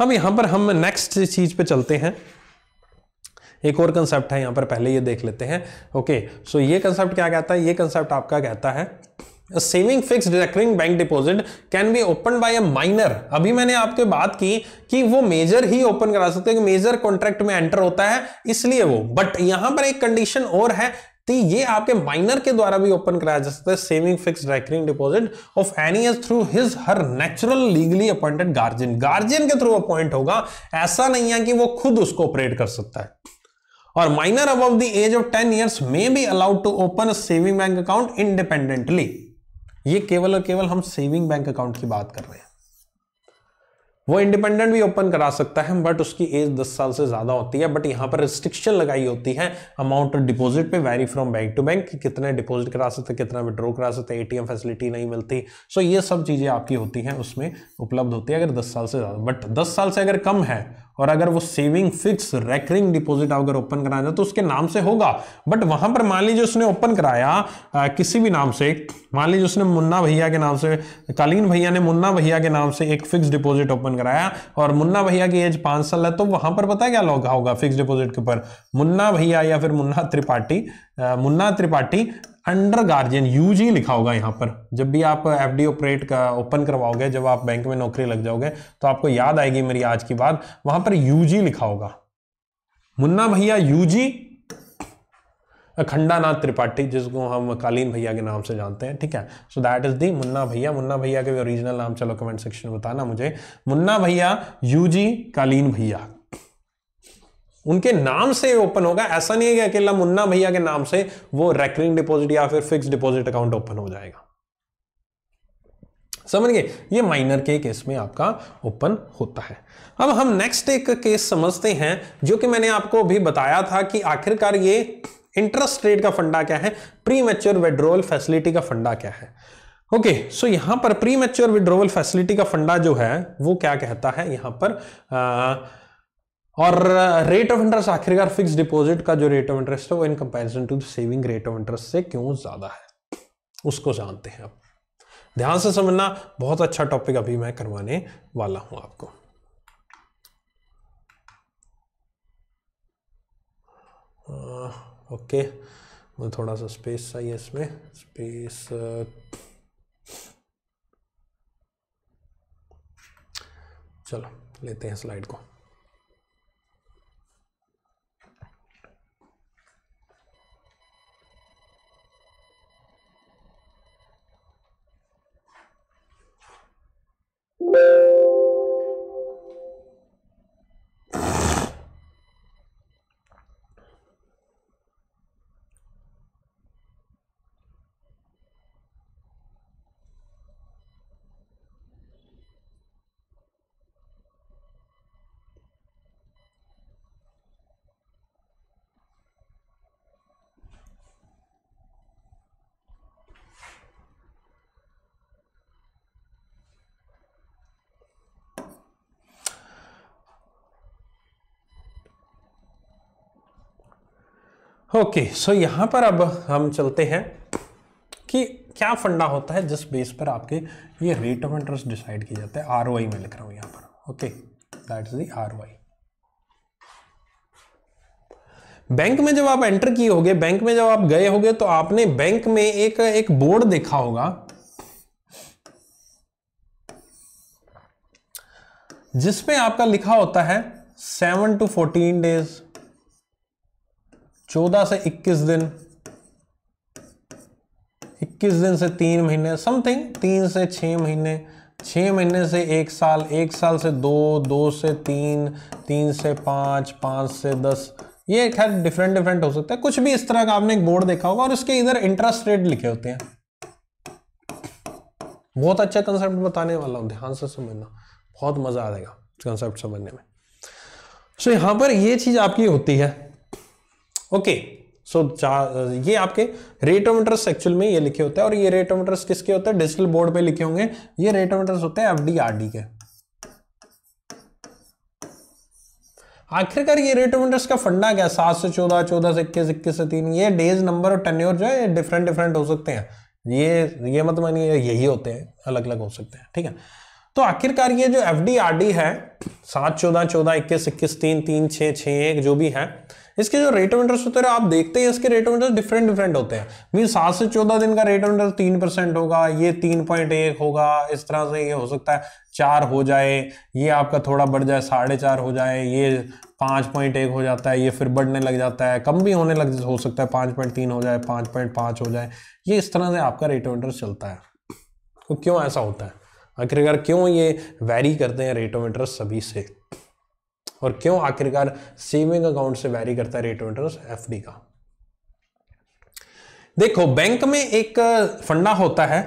अब यहां पर हम नेक्स्ट चीज़ पे चलते हैं एक और कंसेप्ट है यहां पर पहले ये देख लेते हैं ओके सो ये कंसेप्ट क्या कहता है ये कंसेप्ट आपका कहता है saving fix recurring bank bank can be open opened a minor अभी मैंने आपके बात की कि वो मेजर ही ओपन करा सकते हैं मेजर कॉन्ट्रैक्ट में एंटर होता है इसलिए वो बट यहां पर एक कंडीशन और है तो ये आपके माइनर के द्वारा भी ओपन कराया जा सकता है saving fix recurring deposit of any age through his her natural legally appointed guardian guardian के थ्रू अपॉइंट होगा ऐसा नहीं है कि वो खुद उसको ऑपरेट कर सकता है और माइनर अब the age of ten years may be allowed to open saving bank account independently ये केवल और केवल हम सेविंग बैंक अकाउंट की बात कर रहे हैं वो इंडिपेंडेंट भी ओपन करा सकता है बट उसकी एज 10 साल से ज़्यादा होती है बट यहाँ पर रिस्ट्रिक्शन लगाई होती है अमाउंट डिपॉजिट पे vary from bank to bank कितने डिपॉजिट करा सकते हैं कितना विड्रॉ करा सकते हैं एटीएम फैसिलिटी नहीं मिलती सो so ये सब चीज़ें आपकी होती हैं उसमें उपलब्ध होती है अगर दस साल से ज़्यादा बट दस साल से अगर कम है और अगर वो सेविंग फिक्स रेकरिंग डिपॉजिट अगर ओपन कराना तो उसके नाम से होगा बट वहां पर मान लीजिए उसने ओपन कराया आ, किसी भी नाम से मान लीजिए उसने मुन्ना भैया के नाम से कालीन भैया ने मुन्ना भैया के नाम से एक फिक्स डिपॉजिट ओपन कराया और मुन्ना भैया की एज पांच साल है तो वहां पर पता है क्या लगा होगा फिक्स डिपोजिट के ऊपर मुन्ना भैया या फिर Munna Tripathi Munna Tripathi under guardian U G लिखा होगा यहाँ पर जब भी आप एफ डी ऑपरेट का ओपन करवाओगे जब आप बैंक में नौकरी लग जाओगे तो आपको याद आएगी मेरी आज की बात वहां पर यूजी लिखा होगा मुन्ना भैया यूजी अखंडानाथ त्रिपाठी जिसको हम कालीन भैया के नाम से जानते हैं ठीक है so that is the Munna Bhaiya Munna भैया के भी ओरिजिनल नाम चलो कमेंट सेक्शन में बताना मुझे मुन्ना भैया यूजी कालीन भैया उनके नाम से ओपन होगा ऐसा नहीं है कि अकेला मुन्ना भैया के नाम से वो रेकरिंग डिपॉजिट या फिर फिक्स डिपॉजिट अकाउंट ओपन हो जाएगा समझ गए ये माइनर के केस में आपका ओपन होता है अब हम नेक्स्ट एक केस समझते हैं जो कि मैंने आपको अभी बताया था कि आखिरकार ये इंटरेस्ट रेट का फंडा क्या है प्री मेच्योर विड्रोवल फैसिलिटी का फंडा क्या है ओके okay, सो so यहां पर प्री मेच्योर विड्रोवल फैसिलिटी का फंडा जो है वो क्या कहता है यहां पर आ, और रेट ऑफ इंटरेस्ट आखिरकार फिक्स डिपॉजिट का जो रेट ऑफ इंटरेस्ट है वो in comparison to saving rate of interest से क्यों ज़्यादा है उसको जानते हैं आप ध्यान से समझना बहुत अच्छा टॉपिक अभी मैं करवाने वाला हूं आपको आ, uh, ओके मैं थोड़ा सा स्पेस चाहिए इसमें स्पेस uh, चलो लेते हैं स्लाइड को you. ओके सो यहाँ पर अब हम चलते हैं कि क्या फंडा होता है जिस बेस पर आपके ये रेट ऑफ इंटरेस्ट डिसाइड किया जाता है आर में लिख रहा हूँ यहाँ पर ओके दैट इज दर वाई बैंक में जब आप एंटर किए होगे बैंक में जब आप गए होगे तो आपने बैंक में एक एक बोर्ड देखा होगा जिसमें आपका लिखा होता है सेवन टू फोर्टीन डेज चौदह से इक्कीस दिन इक्कीस दिन से तीन महीने समथिंग तीन से छ महीने छ महीने से एक साल एक साल से दो दो से तीन तीन से पाँच पाँच से दस ये खैर डिफरेंट डिफरेंट हो सकता है कुछ भी इस तरह का आपने एक बोर्ड देखा होगा और उसके इधर इंटरेस्ट रेट लिखे होते हैं बहुत अच्छा कंसेप्ट बताने वाला हूँ ध्यान से समझना बहुत मज़ा आएगा कंसेप्ट समझने में सो so, यहां पर ये चीज़ आपकी होती है ओके सो ये आपके रेटोमीटर्स एक्चुअल में ये लिखे होते हैं और ये रेटोमीटर्स किसके होते हैं डिजिटल बोर्ड पे लिखे होंगे ये रेटोमीटर्स होते हैं एफडीआरडी के आखिरकार ये रेटोमीटर्स का फंडा क्या सात से चौदह चौदह से इक्कीस इक्कीस से तीन ये डेज नंबर और टेन्योर जो है डिफरेंट डिफरेंट हो सकते हैं ये ये मत मानिए यही होते हैं अलग अलग हो सकते हैं ठीक है तो आखिरकार ये जो एफ है सात चौदह चौदह इक्कीस इक्कीस तीन तीन छः छः एक जो भी है इसके जो रेट ऑफ इंटरेस्ट होते हैं आप देखते हैं इसके rate of interest different different होते हैं मीन सात से चौदह दिन का रेट ऑफ इंटरेस्ट तीन परसेंट होगा ये तीन पॉइंट एक होगा इस तरह से ये हो सकता है चार हो जाए ये आपका थोड़ा बढ़ जाए साढ़े चार हो जाए ये पाँच पॉइंट एक हो जाता है ये फिर बढ़ने लग जाता है कम भी होने लग हो सकता है पाँच पॉइंट तीन हो जाए पाँच पॉइंट पाँच हो जाए ये इस तरह से आपका रेट ऑफ इंटरेस्ट चलता है तो क्यों ऐसा होता है आखिरकार क्यों ये वेरी करते हैं रेट ऑफ इंटरेस्ट सभी से और क्यों आखिरकार सेविंग अकाउंट से वैरी करता है रेट ऑफ इंटरेस्ट एफ का देखो बैंक में एक फंडा होता है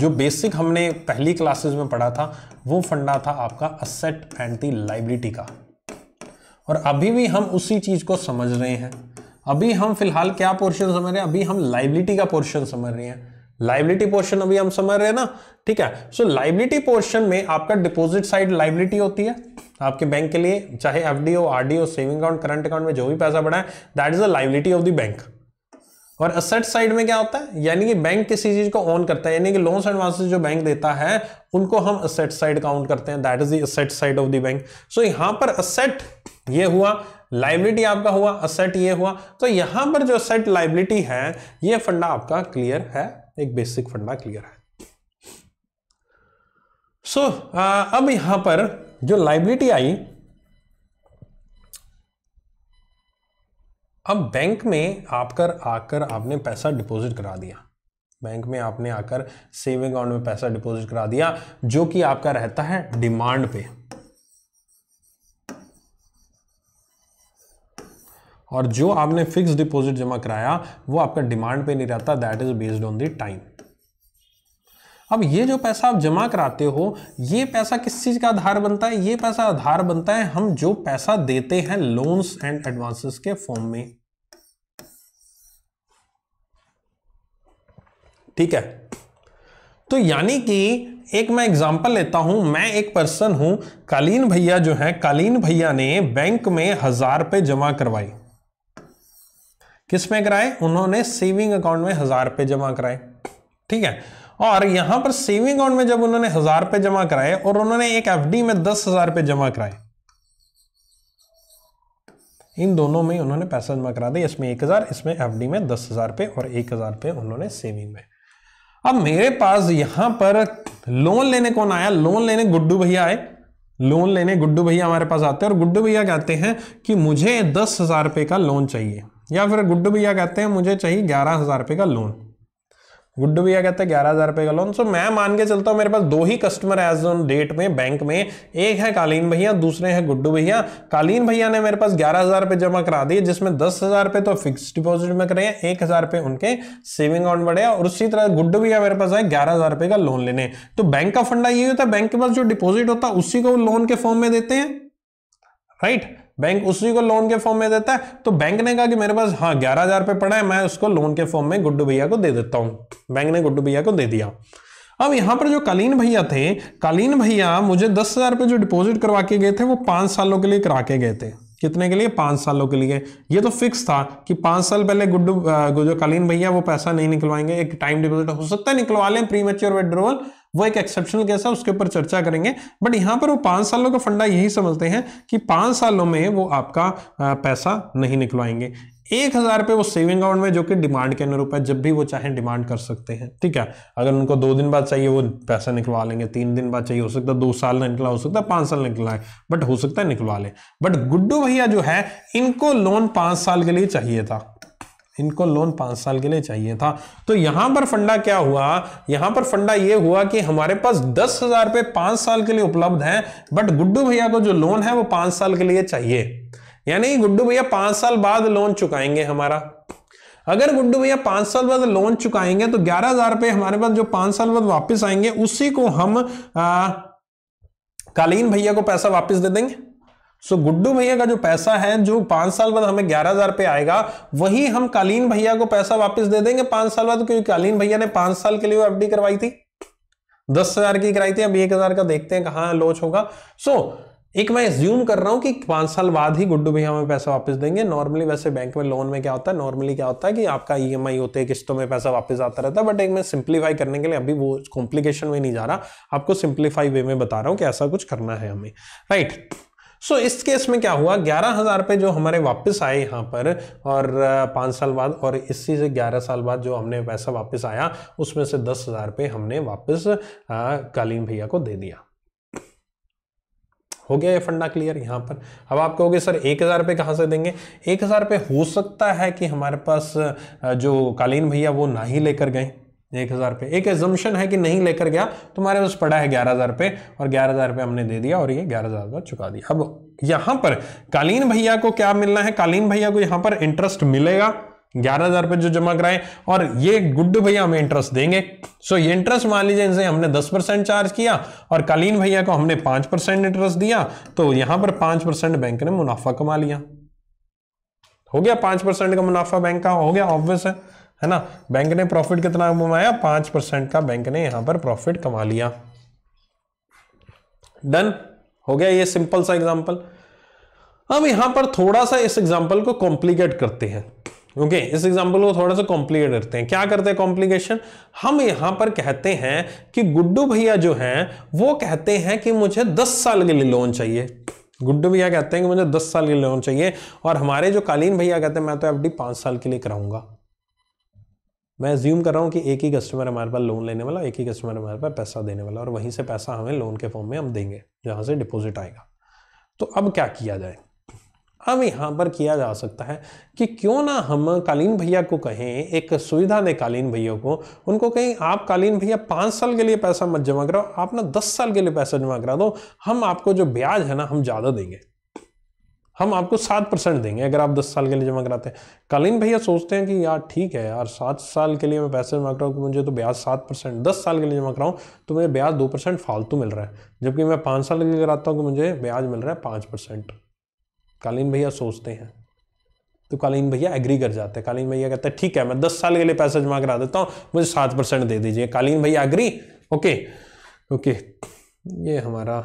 जो बेसिक हमने पहली क्लासेस में पढ़ा था वो फंडा था आपका असेट एंड दी लाइब्रिटी का और अभी भी हम उसी चीज को समझ रहे हैं अभी हम फिलहाल क्या पोर्शन समझ रहे हैं अभी हम लाइबिलिटी का पोर्शन समझ रहे हैं लाइबिलिटी पोर्शन अभी हम समझ रहे हैं ना ठीक है सो लाइबिलिटी पोर्शन में आपका डिपोजिट साइड लाइबिलिटी होती है आपके बैंक के लिए चाहे एफ डी हो आर डी हो सेविंग अकाउंट करंट अकाउंट में जो भी पैसा बढ़ा है that is the liability of the bank और असेट साइड में क्या होता है यानी कि बैंक किसी चीज को ऑन करता है यानी कि लोन्स एडवांसेस जो बैंक देता है उनको हम असेट साइड काउंट करते हैं that is the asset side of the bank so यहां पर असेट ये हुआ लाइबिलिटी आपका हुआ असेट ये हुआ तो यहां पर जो असेट लाइबिलिटी है ये फंडा आपका क्लियर है एक बेसिक फंडा क्लियर है सो so, अब यहां पर जो लाइबिलिटी आई अब बैंक में आपकर आकर आपने पैसा डिपॉजिट करा दिया बैंक में आपने आकर सेविंग अकाउंट में पैसा डिपॉजिट करा दिया जो कि आपका रहता है डिमांड पे और जो आपने फिक्स डिपॉजिट जमा कराया वो आपका डिमांड पे नहीं रहता that is based on the time अब ये जो पैसा आप जमा कराते हो ये पैसा किस चीज़ का आधार बनता है ये पैसा आधार बनता है हम जो पैसा देते हैं लोन्स एंड एडवांसेस के फॉर्म में ठीक है तो यानी कि एक मैं एग्जांपल लेता हूं मैं एक पर्सन हूं कालीन भैया जो है कालीन भैया ने बैंक में हजार रुपए जमा करवाई किस में कराए उन्होंने सेविंग अकाउंट में हजार रुपये जमा कराए ठीक है और यहां पर सेविंग अकाउंट में जब उन्होंने हजार रुपये जमा कराए और उन्होंने एक एफडी में दस हजार रुपये जमा कराए इन दोनों में उन्होंने पैसा जमा करा दिया इसमें एक हजार इसमें एफडी में दस हजार रुपए और एक हजार रुपये उन्होंने सेविंग में अब मेरे पास यहां पर लोन लेने कौन आया लोन लेने गुड्डू भैया आए लोन लेने गुड्डू भैया हमारे पास आते हैं और गुड्डू भैया कहते हैं कि मुझे दस हजार रुपये का लोन चाहिए या फिर गुड्डू भैया कहते हैं मुझे चाहिए ग्यारह हज़ार रुपये का लोन गुड्डू भैया कहते हैं ग्यारह हज़ार रुपये का लोन सो मैं मान के चलता हूँ मेरे पास दो ही कस्टमर एज ऑन डेट में बैंक में एक है कालीन भैया दूसरे हैं गुड्डू भैया कालीन भैया ने मेरे पास ग्यारह हज़ार रुपये जमा करा दिए जिसमें दस हज़ार रुपये तो फिक्स डिपॉजिट में करे एक हज़ार रुपये उनके सेविंग अकाउंट बढ़े और उसी तरह गुड्डू भैया मेरे पास आए ग्यारह हज़ार रुपये का लोन लेने तो बैंक का फंडा यही होता है बैंक के पास जो डिपॉजिट होता है उसी को लोन के फॉर्म में देते हैं राइट right? बैंक उसी को लोन के फॉर्म में देता है तो बैंक ने कहा कि मेरे पास हाँ ग्यारह हजार रुपए पड़ा है मैं उसको लोन के फॉर्म में गुड्डू भैया को दे देता हूँ बैंक ने गुड्डू भैया को दे दिया अब यहाँ पर जो कालीन भैया थे कालीन भैया मुझे दस हजार रुपये जो डिपॉजिट करवा के गए थे वो पांच सालों के लिए करा के गए थे कितने के लिए पांच सालों के लिए ये तो फिक्स था कि पांच साल पहले गुड्डू जो कालीन भैया वो पैसा नहीं निकलवाएंगे एक टाइम डिपॉजिट हो सकता है निकलवा लें प्री मेच्योर विड्रोवल वो एक एक्सेप्शनल केस है उसके ऊपर चर्चा करेंगे बट यहां पर वो पांच सालों का फंडा यही समझते हैं कि पांच सालों में वो आपका पैसा नहीं निकलवाएंगे एक हज़ार रुपये वो सेविंग अकाउंट में जो कि डिमांड के अनुरूप है जब भी वो चाहे डिमांड कर सकते हैं ठीक है अगर उनको दो दिन बाद चाहिए वो पैसा निकलवा लेंगे तीन दिन बाद चाहिए हो सकता है दो साल ना निकला हो सकता है पांच साल निकलाए बट हो सकता है निकलवा लें बट गुड्डू भैया जो है इनको लोन पांच साल के लिए चाहिए था इनको लोन पांच साल के लिए चाहिए था तो यहां पर फंडा क्या हुआ यहां पर फंडा यह हुआ कि हमारे पास दस हजार रुपए पांच साल के लिए उपलब्ध है बट गुड्डू भैया को जो लोन है वो पांच साल के लिए चाहिए यानी गुड्डू भैया पांच साल बाद लोन चुकाएंगे हमारा अगर गुड्डू भैया पांच साल बाद लोन चुकाएंगे तो ग्यारह हजार रुपये हमारे पास जो पांच साल बाद वापस आएंगे उसी को हम आ, कालीन भैया को पैसा वापस दे देंगे सो so, गुड्डू भैया का जो पैसा है जो पांच साल बाद हमें ग्यारह हजार पे आएगा वही हम कालीन भैया को पैसा वापस दे देंगे पांच साल बाद क्योंकि कालीन भैया ने पांच साल के लिए एफडी करवाई थी दस हजार की कराई थी अब एक हजार का देखते हैं कहां लॉच होगा सो so, एक मैं ज्यूम कर रहा हूं कि पांच साल बाद ही गुड्डू भैया हमें पैसा वापस देंगे नॉर्मली वैसे बैंक में लोन में क्या होता है नॉर्मली क्या होता है कि आपका ईएमआई e होते हैं किस्तों में पैसा वापस आता रहता है बट एक मैं सिंप्लीफाई करने के लिए अभी वो कॉम्प्लिकेशन में नहीं जा रहा आपको सिंप्लीफाई वे में बता रहा हूं कि ऐसा कुछ करना है हमें राइट right. सो so, इस केस में क्या हुआ ग्यारह हज़ार पे जो हमारे वापस आए यहाँ पर और पाँच साल बाद और इसी से ग्यारह साल बाद जो हमने पैसा वापस आया उसमें से दस हज़ार पे हमने वापस कालीन भैया को दे दिया हो गया ये फंडा क्लियर यहाँ पर अब आप कहोगे सर एक हज़ार रुपये कहाँ से देंगे एक हज़ार रुपये हो सकता है कि हमारे पास जो कालीन भैया वो ना ही लेकर गए एक हज़ार रुपये एक एजम्पन है कि नहीं लेकर गया तुम्हारे पास पड़ा है ग्यारह हज़ार रुपये और ग्यारह हज़ार रुपये हमने दे दिया और ये ग्यारह हज़ार रुपये चुका दिया अब यहां पर कालीन भैया को क्या मिलना है कालीन भैया को यहाँ पर इंटरेस्ट मिलेगा ग्यारह हज़ार रुपये जो जमा कराए और ये गुड्डू भैया हमें इंटरेस्ट देंगे सो ये इंटरेस्ट मान लीजिए इनसे हमने दस परसेंट चार्ज किया और कालीन भैया को हमने पांच परसेंट इंटरेस्ट दिया तो यहाँ पर पांच परसेंट बैंक ने मुनाफा कमा लिया हो गया पांच परसेंट का मुनाफा बैंक का हो गया ऑब्वियस है है ना बैंक ने प्रॉफिट कितना कमाया पांच परसेंट का बैंक ने यहां पर प्रॉफिट कमा लिया डन हो गया ये सिंपल सा एग्जाम्पल अब यहां पर थोड़ा सा इस एग्जाम्पल को कॉम्प्लीकेट करते हैं ओके okay, इस एग्जाम्पल को थोड़ा सा कॉम्प्लीकेट करते हैं क्या करते हैं कॉम्प्लिकेशन हम यहां पर कहते हैं कि गुड्डू भैया जो हैं वो कहते हैं कि मुझे 10 साल के लिए लोन चाहिए गुड्डू भैया कहते हैं कि मुझे 10 साल के लिए लोन चाहिए और हमारे जो कालीन भैया कहते हैं मैं तो एफडी डी साल के लिए कराऊंगा मैं ज्यूम कर रहा हूँ कि एक ही कस्टमर हमारे पास लोन लेने वाला एक ही कस्टमर हमारे पास पैसा देने वाला और वहीं से पैसा हमें लोन के फॉर्म में हम देंगे जहाँ से डिपॉजिट आएगा तो अब क्या किया जाए अब यहाँ पर किया जा सकता है कि क्यों ना हम कालीन भैया को कहें एक सुविधा दें कालीन भैया को उनको कहें आप कालीन भैया पाँच साल के लिए पैसा मत जमा कराओ आप ना दस साल के लिए पैसा जमा करा दो हम आपको जो ब्याज है ना हम ज़्यादा देंगे हम आपको सात परसेंट देंगे अगर आप दस साल के लिए जमा कराते हैं कालीन भैया सोचते हैं कि यार ठीक है यार सात साल के लिए मैं पैसे जमा कराऊँ तो मुझे तो ब्याज सात परसेंट दस साल के लिए जमा कराऊँ तो मुझे ब्याज दो परसेंट फालतू मिल रहा है जबकि मैं पाँच साल के लिए कराता हूँ कि मुझे ब्याज मिल रहा है पाँच परसेंट कालीन भैया सोचते हैं तो कालीन भैया एग्री कर जाते हैं कालीन भैया कहते हैं ठीक है मैं दस साल के लिए पैसा जमा करा देता हूँ मुझे सात परसेंट दे दीजिए कालीन भैया एग्री ओके ओके ये हमारा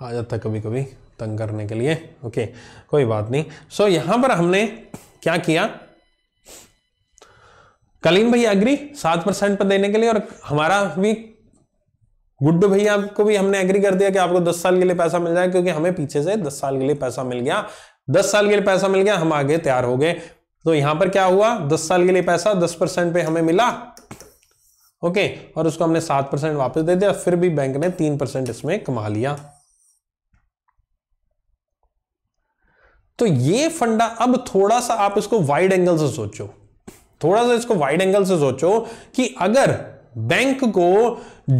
आ हाँ, जाता कभी कभी तंग करने के लिए ओके कोई बात नहीं सो so, यहां पर हमने क्या किया कलीम भैया अग्री सात परसेंट पर देने के लिए और हमारा भी गुड्डू भैया को भी हमने एग्री कर दिया कि आपको दस साल के लिए पैसा मिल जाएगा क्योंकि हमें पीछे से दस साल के लिए पैसा मिल गया दस साल के लिए पैसा मिल गया हम आगे तैयार हो गए तो यहां पर क्या हुआ दस साल के लिए पैसा दस परसेंट पे हमें मिला ओके और उसको हमने सात परसेंट वापस दे दिया फिर भी बैंक ने तीन परसेंट इसमें कमा लिया तो ये फंडा अब थोड़ा सा आप इसको वाइड एंगल से सोचो थोड़ा सा इसको वाइड एंगल से सोचो कि अगर बैंक को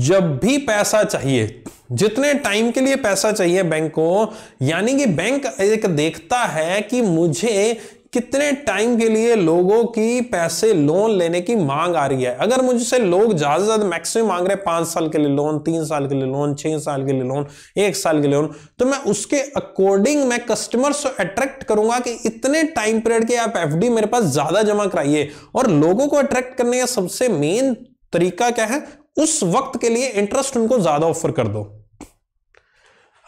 जब भी पैसा चाहिए जितने टाइम के लिए पैसा चाहिए बैंक को यानी कि बैंक एक देखता है कि मुझे कितने टाइम के लिए लोगों की पैसे लोन लेने की मांग आ रही है अगर मुझसे लोग ज्यादा से ज्यादा मैक्सिमम मांग रहे हैं पांच साल के लिए लोन तीन साल के लिए लोन छह साल के लिए लोन एक साल के लिए लोन तो मैं उसके अकॉर्डिंग मैं कस्टमर्स को अट्रैक्ट करूंगा कि इतने टाइम पीरियड के आप एफ मेरे पास ज्यादा जमा कराइए और लोगों को अट्रैक्ट करने का सबसे मेन तरीका क्या है उस वक्त के लिए इंटरेस्ट उनको ज्यादा ऑफर कर दो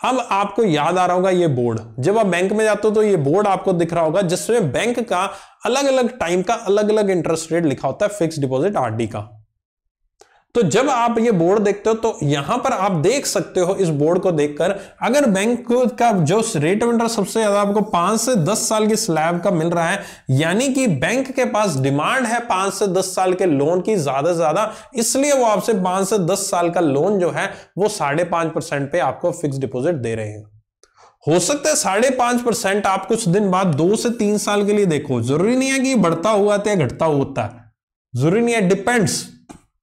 अब आपको याद आ रहा होगा ये बोर्ड जब आप बैंक में जाते हो तो ये बोर्ड आपको दिख रहा होगा जिसमें बैंक का अलग अलग टाइम का अलग अलग इंटरेस्ट रेट लिखा होता है फिक्स डिपॉजिट आरडी का तो जब आप ये बोर्ड देखते हो तो यहां पर आप देख सकते हो इस बोर्ड को देखकर अगर बैंक का जो रेट ऑफ इंटरेस्ट सबसे ज्यादा आपको पांच से दस साल की स्लैब का मिल रहा है यानी कि बैंक के पास डिमांड है पांच से दस साल के लोन की ज्यादा से ज्यादा इसलिए वो आपसे पांच से दस साल का लोन जो है वो साढ़े पांच परसेंट पे आपको फिक्स डिपोजिट दे रहे हैं हो सकता है साढ़े पांच परसेंट आप कुछ दिन बाद दो से तीन साल के लिए देखो जरूरी नहीं है कि बढ़ता हुआ या घटता होता है जरूरी नहीं है डिपेंड्स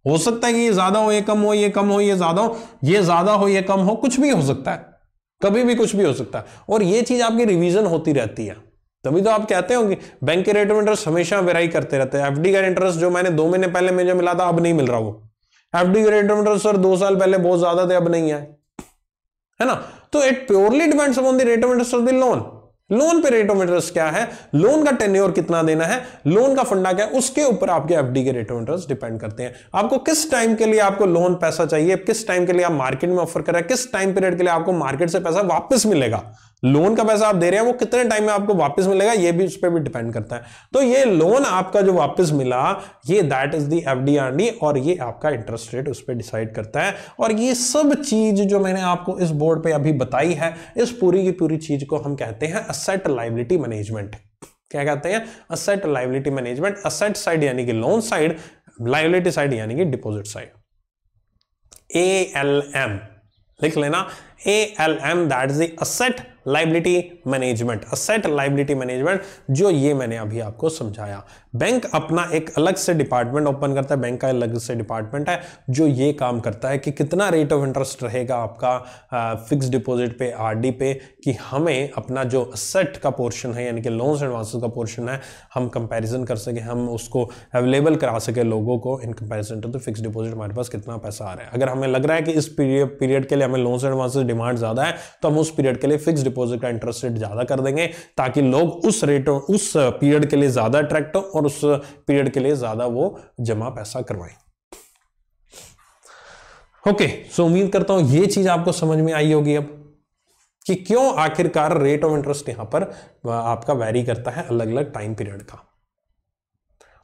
हो सकता है कि ये ज्यादा हो ये कम हो ये कम हो ये ज्यादा हो ये ज्यादा हो ये कम हो कुछ भी हो सकता है कभी भी कुछ भी हो सकता है और ये चीज आपकी रिवीजन होती रहती है तभी तो आप कहते होंगे बैंक के रेट ऑफ इंटरेस्ट हमेशा वेराई करते रहते हैं एफडी का इंटरेस्ट जो मैंने दो महीने पहले मुझे मिला था अब नहीं मिल रहा वो एफडी का रेट ऑफ इंटरेस्ट सर दो साल पहले बहुत ज्यादा थे अब नहीं है है ना तो it purely depends upon the rate of interest of the loan loan पे रेट ऑफ इंटरेस्ट क्या है लोन का टेन्योर कितना देना है लोन का फंडा क्या है उसके ऊपर आपके एफडी के रेट ऑफ इंटरेस्ट डिपेंड करते हैं आपको किस टाइम के लिए आपको लोन पैसा चाहिए किस टाइम के लिए आप मार्केट में ऑफर कर रहे हैं किस टाइम पीरियड के लिए आपको मार्केट से पैसा वापस मिलेगा लोन का पैसा आप दे रहे हैं वो कितने टाइम में आपको वापस मिलेगा ये भी उस पर भी डिपेंड करता है तो ये लोन आपका जो वापस मिला ये that is the F D R D और ये आपका इंटरेस्ट रेट उस पर डिसाइड करता है और ये सब चीज जो मैंने आपको इस बोर्ड पे अभी बताई है इस पूरी की पूरी चीज को हम कहते हैं असेट लाइबिलिटी मैनेजमेंट क्या कहते हैं asset liability management asset side यानी कि लोन साइड लाइबिलिटी साइड यानी कि deposit side A L M लिख लेना A L M that is the asset liability management asset liability management जो ये मैंने अभी आपको समझाया बैंक अपना एक अलग से डिपार्टमेंट ओपन करता है बैंक का अलग से डिपार्टमेंट है जो ये काम करता है कि कितना रेट ऑफ इंटरेस्ट रहेगा आपका फिक्स डिपॉजिट पे आरडी पे कि हमें अपना जो सेट का पोर्शन है यानी कि लोन्स एडवांसेस का पोर्शन है हम कंपैरिजन कर सके हम उसको अवेलेबल करा सके लोगों को इन कंपेरिजन टू तो फिक्स डिपोजिट हमारे पास कितना पैसा आ रहा है अगर हमें लग रहा है कि इस पीरियड के लिए हमें लोन्स एडवांसेस डिमांड ज़्यादा है तो हम उस पीरियड के लिए फिक्स डिपोजिट का इंटरेस्ट रेट ज़्यादा कर देंगे ताकि लोग उस रेट उस पीरियड के लिए ज़्यादा अट्रैक्ट हो और और उस पीरियड के लिए ज़्यादा वो जमा पैसा करवाएं ओके सो उम्मीद करता हूं ये चीज़ आपको समझ में आई होगी अब कि क्यों आखिरकार रेट ऑफ इंटरेस्ट यहां पर आपका वैरी करता है अलग अलग टाइम पीरियड का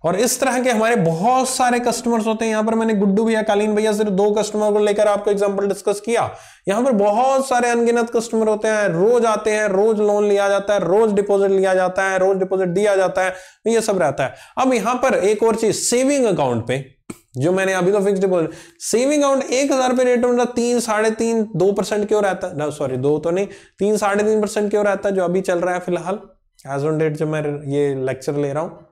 और इस तरह के हमारे बहुत सारे कस्टमर्स होते हैं यहाँ पर मैंने गुड्डू भैया कालीन भैया सिर्फ दो कस्टमर को लेकर आपको एग्जांपल डिस्कस किया यहां पर बहुत सारे अनगिनत कस्टमर होते हैं रोज आते हैं रोज लोन लिया जाता है रोज डिपॉजिट लिया जाता है रोज डिपॉजिट दिया जाता है तो ये सब रहता है अब यहाँ पर एक और चीज सेविंग अकाउंट पे जो मैंने अभी तो फिक्स डिपॉजिट सेविंग अकाउंट एक हजार रुपये रेट होता तीन साढ़े तीन दो परसेंट क्यों रहता है सॉरी दो तो नहीं तीन साढ़े तीन परसेंट क्यों रहता है जो अभी चल रहा है फिलहाल एज ऑन डेट जब मैं ये लेक्चर ले रहा हूं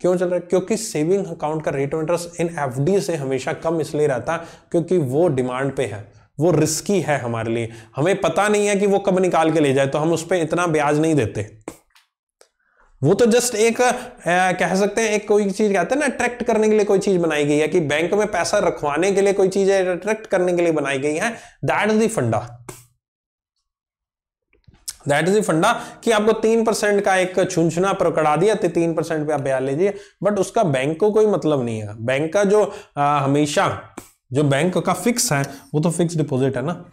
क्यों चल रहा है क्योंकि सेविंग अकाउंट का rate of interest in F से हमेशा कम इसलिए रहता क्योंकि वो डिमांड पे है वो रिस्की है हमारे लिए हमें पता नहीं है कि वो कब निकाल के ले जाए तो हम उस पर इतना ब्याज नहीं देते वो तो जस्ट एक ए, कह सकते हैं एक कोई चीज कहते हैं ना अट्रैक्ट करने के लिए कोई चीज बनाई गई है कि बैंक में पैसा रखवाने के लिए कोई चीज अट्रैक्ट करने के लिए बनाई गई है दैट इज दंडा दैट इज ए फंडा कि आपको तीन परसेंट का एक छुनछुना पकड़ा दिया तो तीन परसेंट पे आप ब्याज लीजिए बट उसका बैंक को कोई मतलब नहीं है बैंक का जो आ, हमेशा जो बैंक का फिक्स है वो तो फिक्स डिपोजिट है ना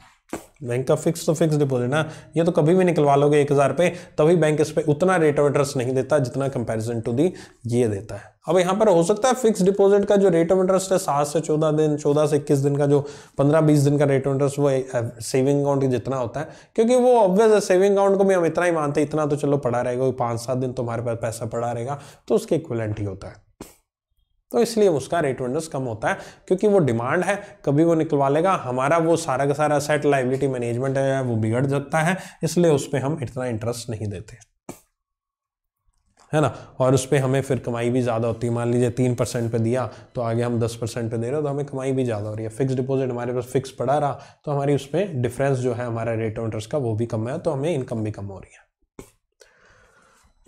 बैंक का फिक्स तो फिक्स डिपॉजिट ना ये तो कभी भी निकलवा लोगे एक हज़ार पे तभी बैंक इस पर उतना रेट ऑफ इंटरेस्ट नहीं देता जितना कंपैरिजन टू दी ये देता है अब यहाँ पर हो सकता है फिक्स डिपॉजिट का जो रेट ऑफ इंटरेस्ट है सात से चौदह दिन चौदह से इक्कीस दिन का जो पंद्रह बीस दिन का रेट ऑफ इंटरेस्ट वो सेविंग अकाउंट जितना होता है क्योंकि वो ऑब्वियस है सेविंग अकाउंट को भी हम इतना ही मानते हैं इतना तो चलो पड़ा रहेगा पाँच सात दिन तुम्हारे पास पैसा पड़ा रहेगा तो उसके इक्वलेंट ही होता है तो इसलिए उसका रेट विंडोज कम होता है क्योंकि वो डिमांड है कभी वो निकलवा लेगा हमारा वो सारा का सारा सेट लाइबिलिटी मैनेजमेंट है वो बिगड़ सकता है इसलिए उस पर हम इतना इंटरेस्ट नहीं देते है ना और उस पर हमें फिर कमाई भी ज़्यादा होती है मान लीजिए तीन परसेंट पर दिया तो आगे हम दस परसेंट पर दे रहे हो तो हमें कमाई भी ज़्यादा हो रही है फिक्स डिपॉजिट हमारे पास फिक्स पड़ा रहा तो हमारी उस पर डिफरेंस जो है हमारा रेट ऑफ इंटरेस्ट का वो भी कम है तो हमें इनकम भी कम हो रही है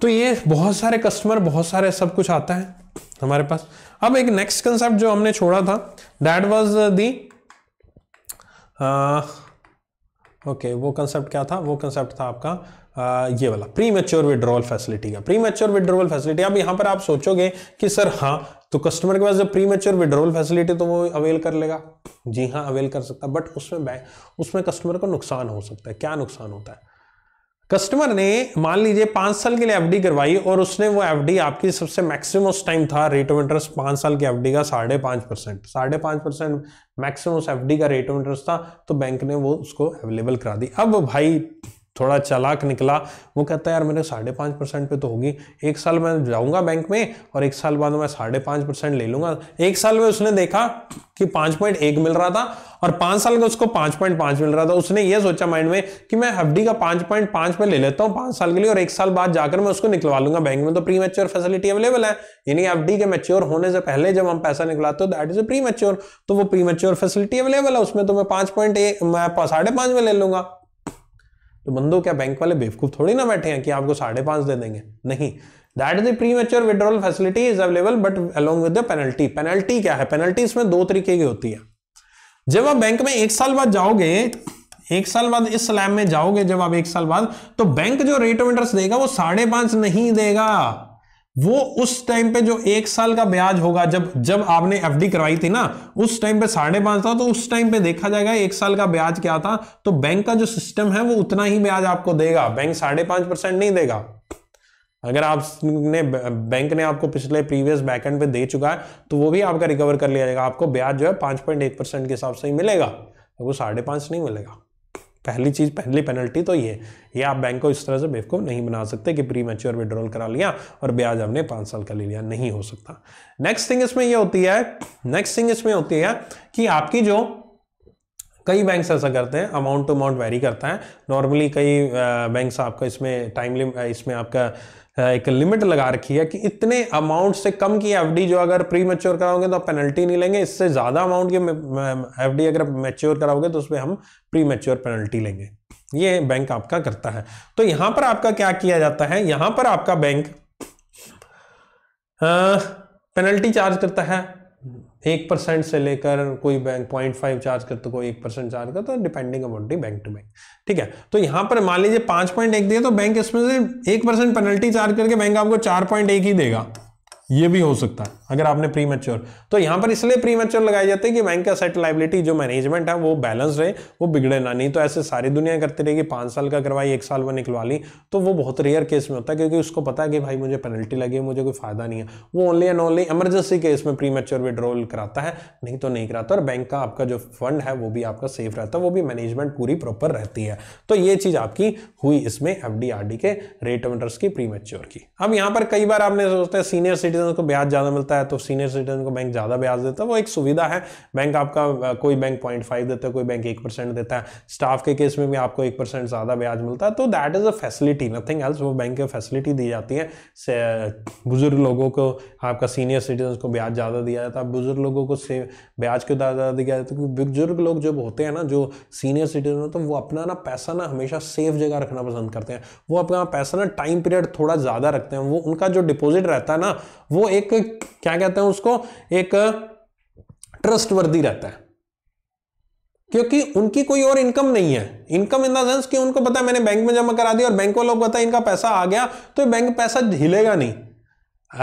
तो ये बहुत सारे कस्टमर बहुत सारे सब कुछ आता है हमारे पास अब एक नेक्स्ट कंसेप्ट जो हमने छोड़ा था दैट वाज दी ओके वो कंसेप्ट क्या था वो कंसेप्ट था आपका आ, ये वाला प्री मेच्योर विड्रॉवल फैसिलिटी का प्री मेच्योर विड्रॉवल फैसिलिटी अब यहां पर आप सोचोगे कि सर हाँ तो कस्टमर के पास जब प्री मेच्योर विड्रॉवल फैसिलिटी तो वो अवेल कर लेगा जी हाँ अवेल कर सकता है बट उसमें उसमें कस्टमर को नुकसान हो सकता है क्या नुकसान होता है कस्टमर ने मान लीजिए पांच साल के लिए एफडी करवाई और उसने वो एफडी आपकी सबसे मैक्सिमम उस टाइम था रेट ऑफ इंटरेस्ट पांच साल की एफडी का साढ़े पांच परसेंट साढ़े पांच परसेंट मैक्सिमम उस एफडी का रेट ऑफ इंटरेस्ट था तो बैंक ने वो उसको अवेलेबल करा दी अब भाई थोड़ा चलाक निकला वो कहता है यार मेरे साढ़े पाँच परसेंट पे तो होगी एक साल मैं जाऊंगा बैंक में और एक साल बाद मैं साढ़े पाँच परसेंट ले लूंगा एक साल में उसने देखा कि पाँच पॉइंट एक मिल रहा था और पाँच साल का उसको पाँच पॉइंट पाँच मिल रहा था उसने ये सोचा माइंड में कि मैं एफ का पाँच पॉइंट पाँच में ले लेता हूँ पाँच साल के लिए और एक साल बाद जाकर मैं उसको निकलवा लूंगा बैंक में तो प्री मेच्योर फैसिलिटी अवेलेबल है यानी एफ के मेच्योर होने से पहले जब हम पैसा निकलाते हो दैट इज प्री मेच्योर तो वो प्री मेच्योर फैसिलिटी अवेलेबल है उसमें तो मैं पाँच पॉइंट साढ़े पाँच में ले लूंगा तो बंदो क्या बैंक वाले बेवकूफ थोड़ी ना बैठे हैं कि आपको साढ़े पांच दे देंगे नहीं that is the premature withdrawal facility is available but along with the penalty penalty क्या है पेनल्टी इसमें दो तरीके की होती है जब आप बैंक में एक साल बाद जाओगे एक साल बाद इस स्लैब में जाओगे जब आप एक साल बाद तो बैंक जो रेट ऑफ इंटरेस्ट देगा वो साढ़े पांच नहीं देगा वो उस टाइम पे जो एक साल का ब्याज होगा जब जब आपने एफडी करवाई थी ना उस टाइम पे साढ़े पांच था तो उस टाइम पे देखा जाएगा एक साल का ब्याज क्या था तो बैंक का जो सिस्टम है वो उतना ही ब्याज आपको देगा बैंक साढ़े पांच परसेंट नहीं देगा अगर आपने बैंक ने आपको पिछले प्रीवियस बैकेंड पे दे चुका है तो वो भी आपका रिकवर कर लिया जाएगा आपको ब्याज जो है पांच पॉइंट एक परसेंट के हिसाब से ही मिलेगा तो वो साढ़े पांच नहीं मिलेगा पहली चीज़ पहली पेनल्टी तो ये ये आप बैंक को इस तरह से बेवकूफ़ नहीं बना सकते कि प्री मेच्योर विड्रॉल करा लिया और ब्याज हमने पाँच साल का ले लिया नहीं हो सकता नेक्स्ट थिंग इसमें यह होती है नेक्स्ट थिंग इसमें होती है कि आपकी जो कई बैंक्स ऐसा करते हैं अमाउंट टू अमाउंट वेरी करता है नॉर्मली कई बैंक्स आपका इसमें टाइमली इसमें आपका एक लिमिट लगा रखी है कि इतने अमाउंट से कम की एफडी जो अगर प्री मेच्योर कराओगे तो आप पेनल्टी नहीं लेंगे इससे ज़्यादा अमाउंट की एफडी अगर मेच्योर कराओगे तो उसमें हम प्री मेच्योर पेनल्टी लेंगे ये बैंक आपका करता है तो यहाँ पर आपका क्या किया जाता है यहाँ पर आपका बैंक पेनल्टी चार्ज करता है एक परसेंट से लेकर कोई बैंक पॉइंट फाइव चार्ज कर तो कोई एक परसेंट चार्ज कर तो depending amount bank to bank ठीक है तो यहाँ पर मान लीजिए पांच पॉइंट एक दिया तो बैंक इसमें से एक परसेंट पेनल्टी चार्ज करके बैंक आपको चार पॉइंट एक ही देगा ये भी हो सकता है अगर आपने प्री मेच्योर तो यहां पर इसलिए प्री मेच्योर लगाए जाते हैं कि बैंक का सेट लाइबिलिटी जो मैनेजमेंट है वो बैलेंस रहे वो बिगड़े ना नहीं तो ऐसे सारी दुनिया करती कि पांच साल का करवाई एक साल में निकलवा ली तो वो बहुत रेयर केस में होता है क्योंकि उसको पता है कि भाई मुझे पेनल्टी लगी है मुझे कोई फायदा नहीं है वो only and only emergency case में प्री मेच्योर विड्रॉल कराता है नहीं तो नहीं कराता और बैंक का आपका जो फंड है वो भी आपका सेफ रहता है वो भी मैनेजमेंट पूरी प्रॉपर रहती है तो ये चीज़ आपकी हुई इसमें एफ के रेट ऑफ इंटरेस्ट की प्री मेच्योर की अब यहाँ पर कई बार आपने सोचते हैं सीनियर सिटी सिटीजन को ब्याज ज़्यादा मिलता है तो सीनियर सिटीजन को बैंक ज़्यादा ब्याज देता है वो एक सुविधा है बैंक आपका कोई बैंक पॉइंट फाइव देता है कोई बैंक एक परसेंट देता है स्टाफ के केस में भी आपको एक परसेंट ज़्यादा ब्याज मिलता है तो that is a facility nothing else वो बैंक की फैसिलिटी दी जाती है बुज़ुर्ग लोगों को आपका सीनियर सिटीजन को ब्याज ज़्यादा दिया जाता है बुज़ुर्ग लोगों को से ब्याज क्यों ज़्यादा दिया जाता है क्योंकि बुज़ुर्ग लोग जब होते हैं ना जो सीनियर सिटीजन होते हैं वो अपना ना पैसा ना हमेशा सेफ जगह रखना पसंद करते हैं वो अपना पैसा ना टाइम पीरियड थोड़ा ज़्यादा रखते हैं वो उनका जो डिपॉजिट रहता है ना वो एक क्या कहते हैं उसको एक ट्रस्टवर्दी रहता है क्योंकि उनकी कोई और इनकम नहीं है इनकम इन द सेंस कि उनको पता है मैंने बैंक में जमा करा दिया और बैंक वालों को पता है इनका पैसा आ गया तो बैंक पैसा हिलेगा नहीं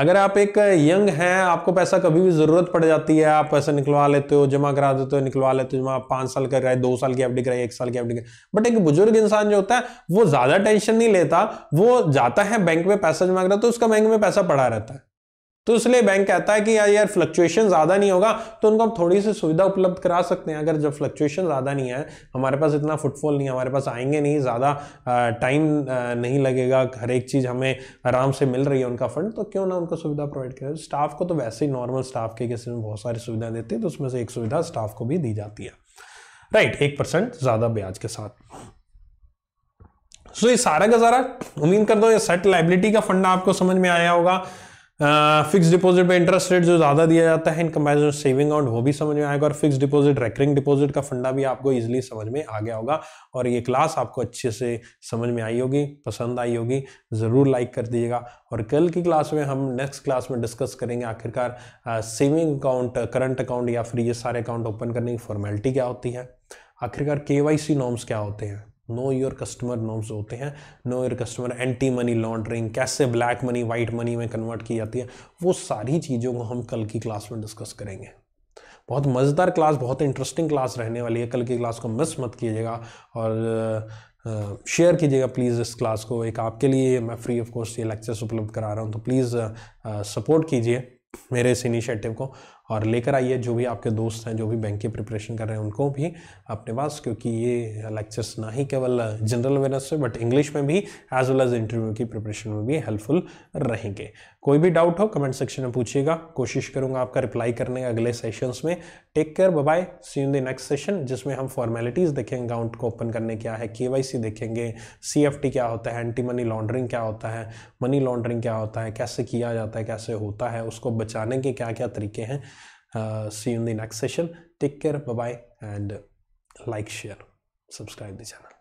अगर आप एक यंग हैं आपको पैसा कभी भी ज़रूरत पड़ जाती है आप पैसा निकलवा लेते हो जमा करा देते हो निकलवा लेते हो जमा आप पांच साल रहे हैं दो साल की एफडी कराई एक साल की एफडी कराई बट एक बुजुर्ग इंसान जो होता है वो ज़्यादा टेंशन नहीं लेता वो जाता है बैंक में पैसा जमा कराता तो उसका बैंक में पैसा पड़ा रहता है तो इसलिए बैंक कहता है कि यार यार फ्लक्चुएशन ज़्यादा नहीं होगा तो उनको हम थोड़ी सी सुविधा उपलब्ध करा सकते हैं अगर जब फ्लक्चुएशन ज़्यादा नहीं है हमारे पास इतना फुटफॉल नहीं है हमारे पास आएंगे नहीं ज़्यादा टाइम नहीं लगेगा हर एक चीज़ हमें आराम से मिल रही है उनका फंड तो क्यों ना उनको सुविधा प्रोवाइड करें स्टाफ को तो वैसे ही नॉर्मल स्टाफ के किसी में बहुत सारी सुविधाएं देती है तो उसमें से एक सुविधा स्टाफ को भी दी जाती है राइट एक परसेंट ज़्यादा ब्याज के साथ सो ये सारा का सारा उम्मीद करता दो ये सेट लाइबिलिटी का फंड आपको समझ में आया होगा फिक्स डिपॉजिट पे इंटरेस्ट रेट जो ज़्यादा दिया जाता है इन कंपेरिजन सेविंग अकाउंट वो भी समझ में आएगा और फिक्स डिपॉजिट रेकरिंग डिपॉजिट का फंडा भी आपको इजीली समझ में आ गया होगा और ये क्लास आपको अच्छे से समझ में आई होगी पसंद आई होगी ज़रूर लाइक कर दीजिएगा और कल की क्लास में हम नेक्स्ट क्लास में डिस्कस करेंगे आखिरकार सेविंग अकाउंट करंट अकाउंट या फिर ये सारे अकाउंट ओपन करने की फॉर्मेलिटी क्या होती है आखिरकार के नॉर्म्स क्या होते हैं नो योर कस्टमर नॉर्म्स होते हैं know your customer anti money laundering कैसे ब्लैक मनी वाइट मनी में कन्वर्ट की जाती है वो सारी चीज़ों को हम कल की क्लास में डिस्कस करेंगे बहुत मज़ेदार क्लास बहुत इंटरेस्टिंग क्लास रहने वाली है कल की क्लास को मिस मत कीजिएगा और शेयर कीजिएगा प्लीज़ इस क्लास को एक आपके लिए मैं फ्री ऑफ कोर्स ये लेक्चर्स उपलब्ध करा रहा हूँ तो प्लीज़ सपोर्ट कीजिए मेरे इस इनिशिएटिव को और लेकर आइए जो भी आपके दोस्त हैं जो भी बैंक की प्रिपरेशन कर रहे हैं उनको भी अपने पास क्योंकि ये लेक्चर्स ना ही केवल जनरल अवेयरनेस से बट इंग्लिश में भी एज वेल एज इंटरव्यू की प्रिपरेशन में भी हेल्पफुल रहेंगे कोई भी डाउट हो कमेंट सेक्शन में पूछिएगा कोशिश करूंगा आपका रिप्लाई करने का अगले सेशंस में take care bye see in the next session जिसमें हम फॉर्मेलिटीज़ देखेंगे अकाउंट को ओपन करने क्या है के देखेंगे सी क्या होता है एंटी मनी लॉन्ड्रिंग क्या होता है मनी लॉन्ड्रिंग क्या होता है कैसे किया जाता है कैसे होता है उसको बचाने के क्या क्या तरीके हैं see in the next session take care bye and like share subscribe the channel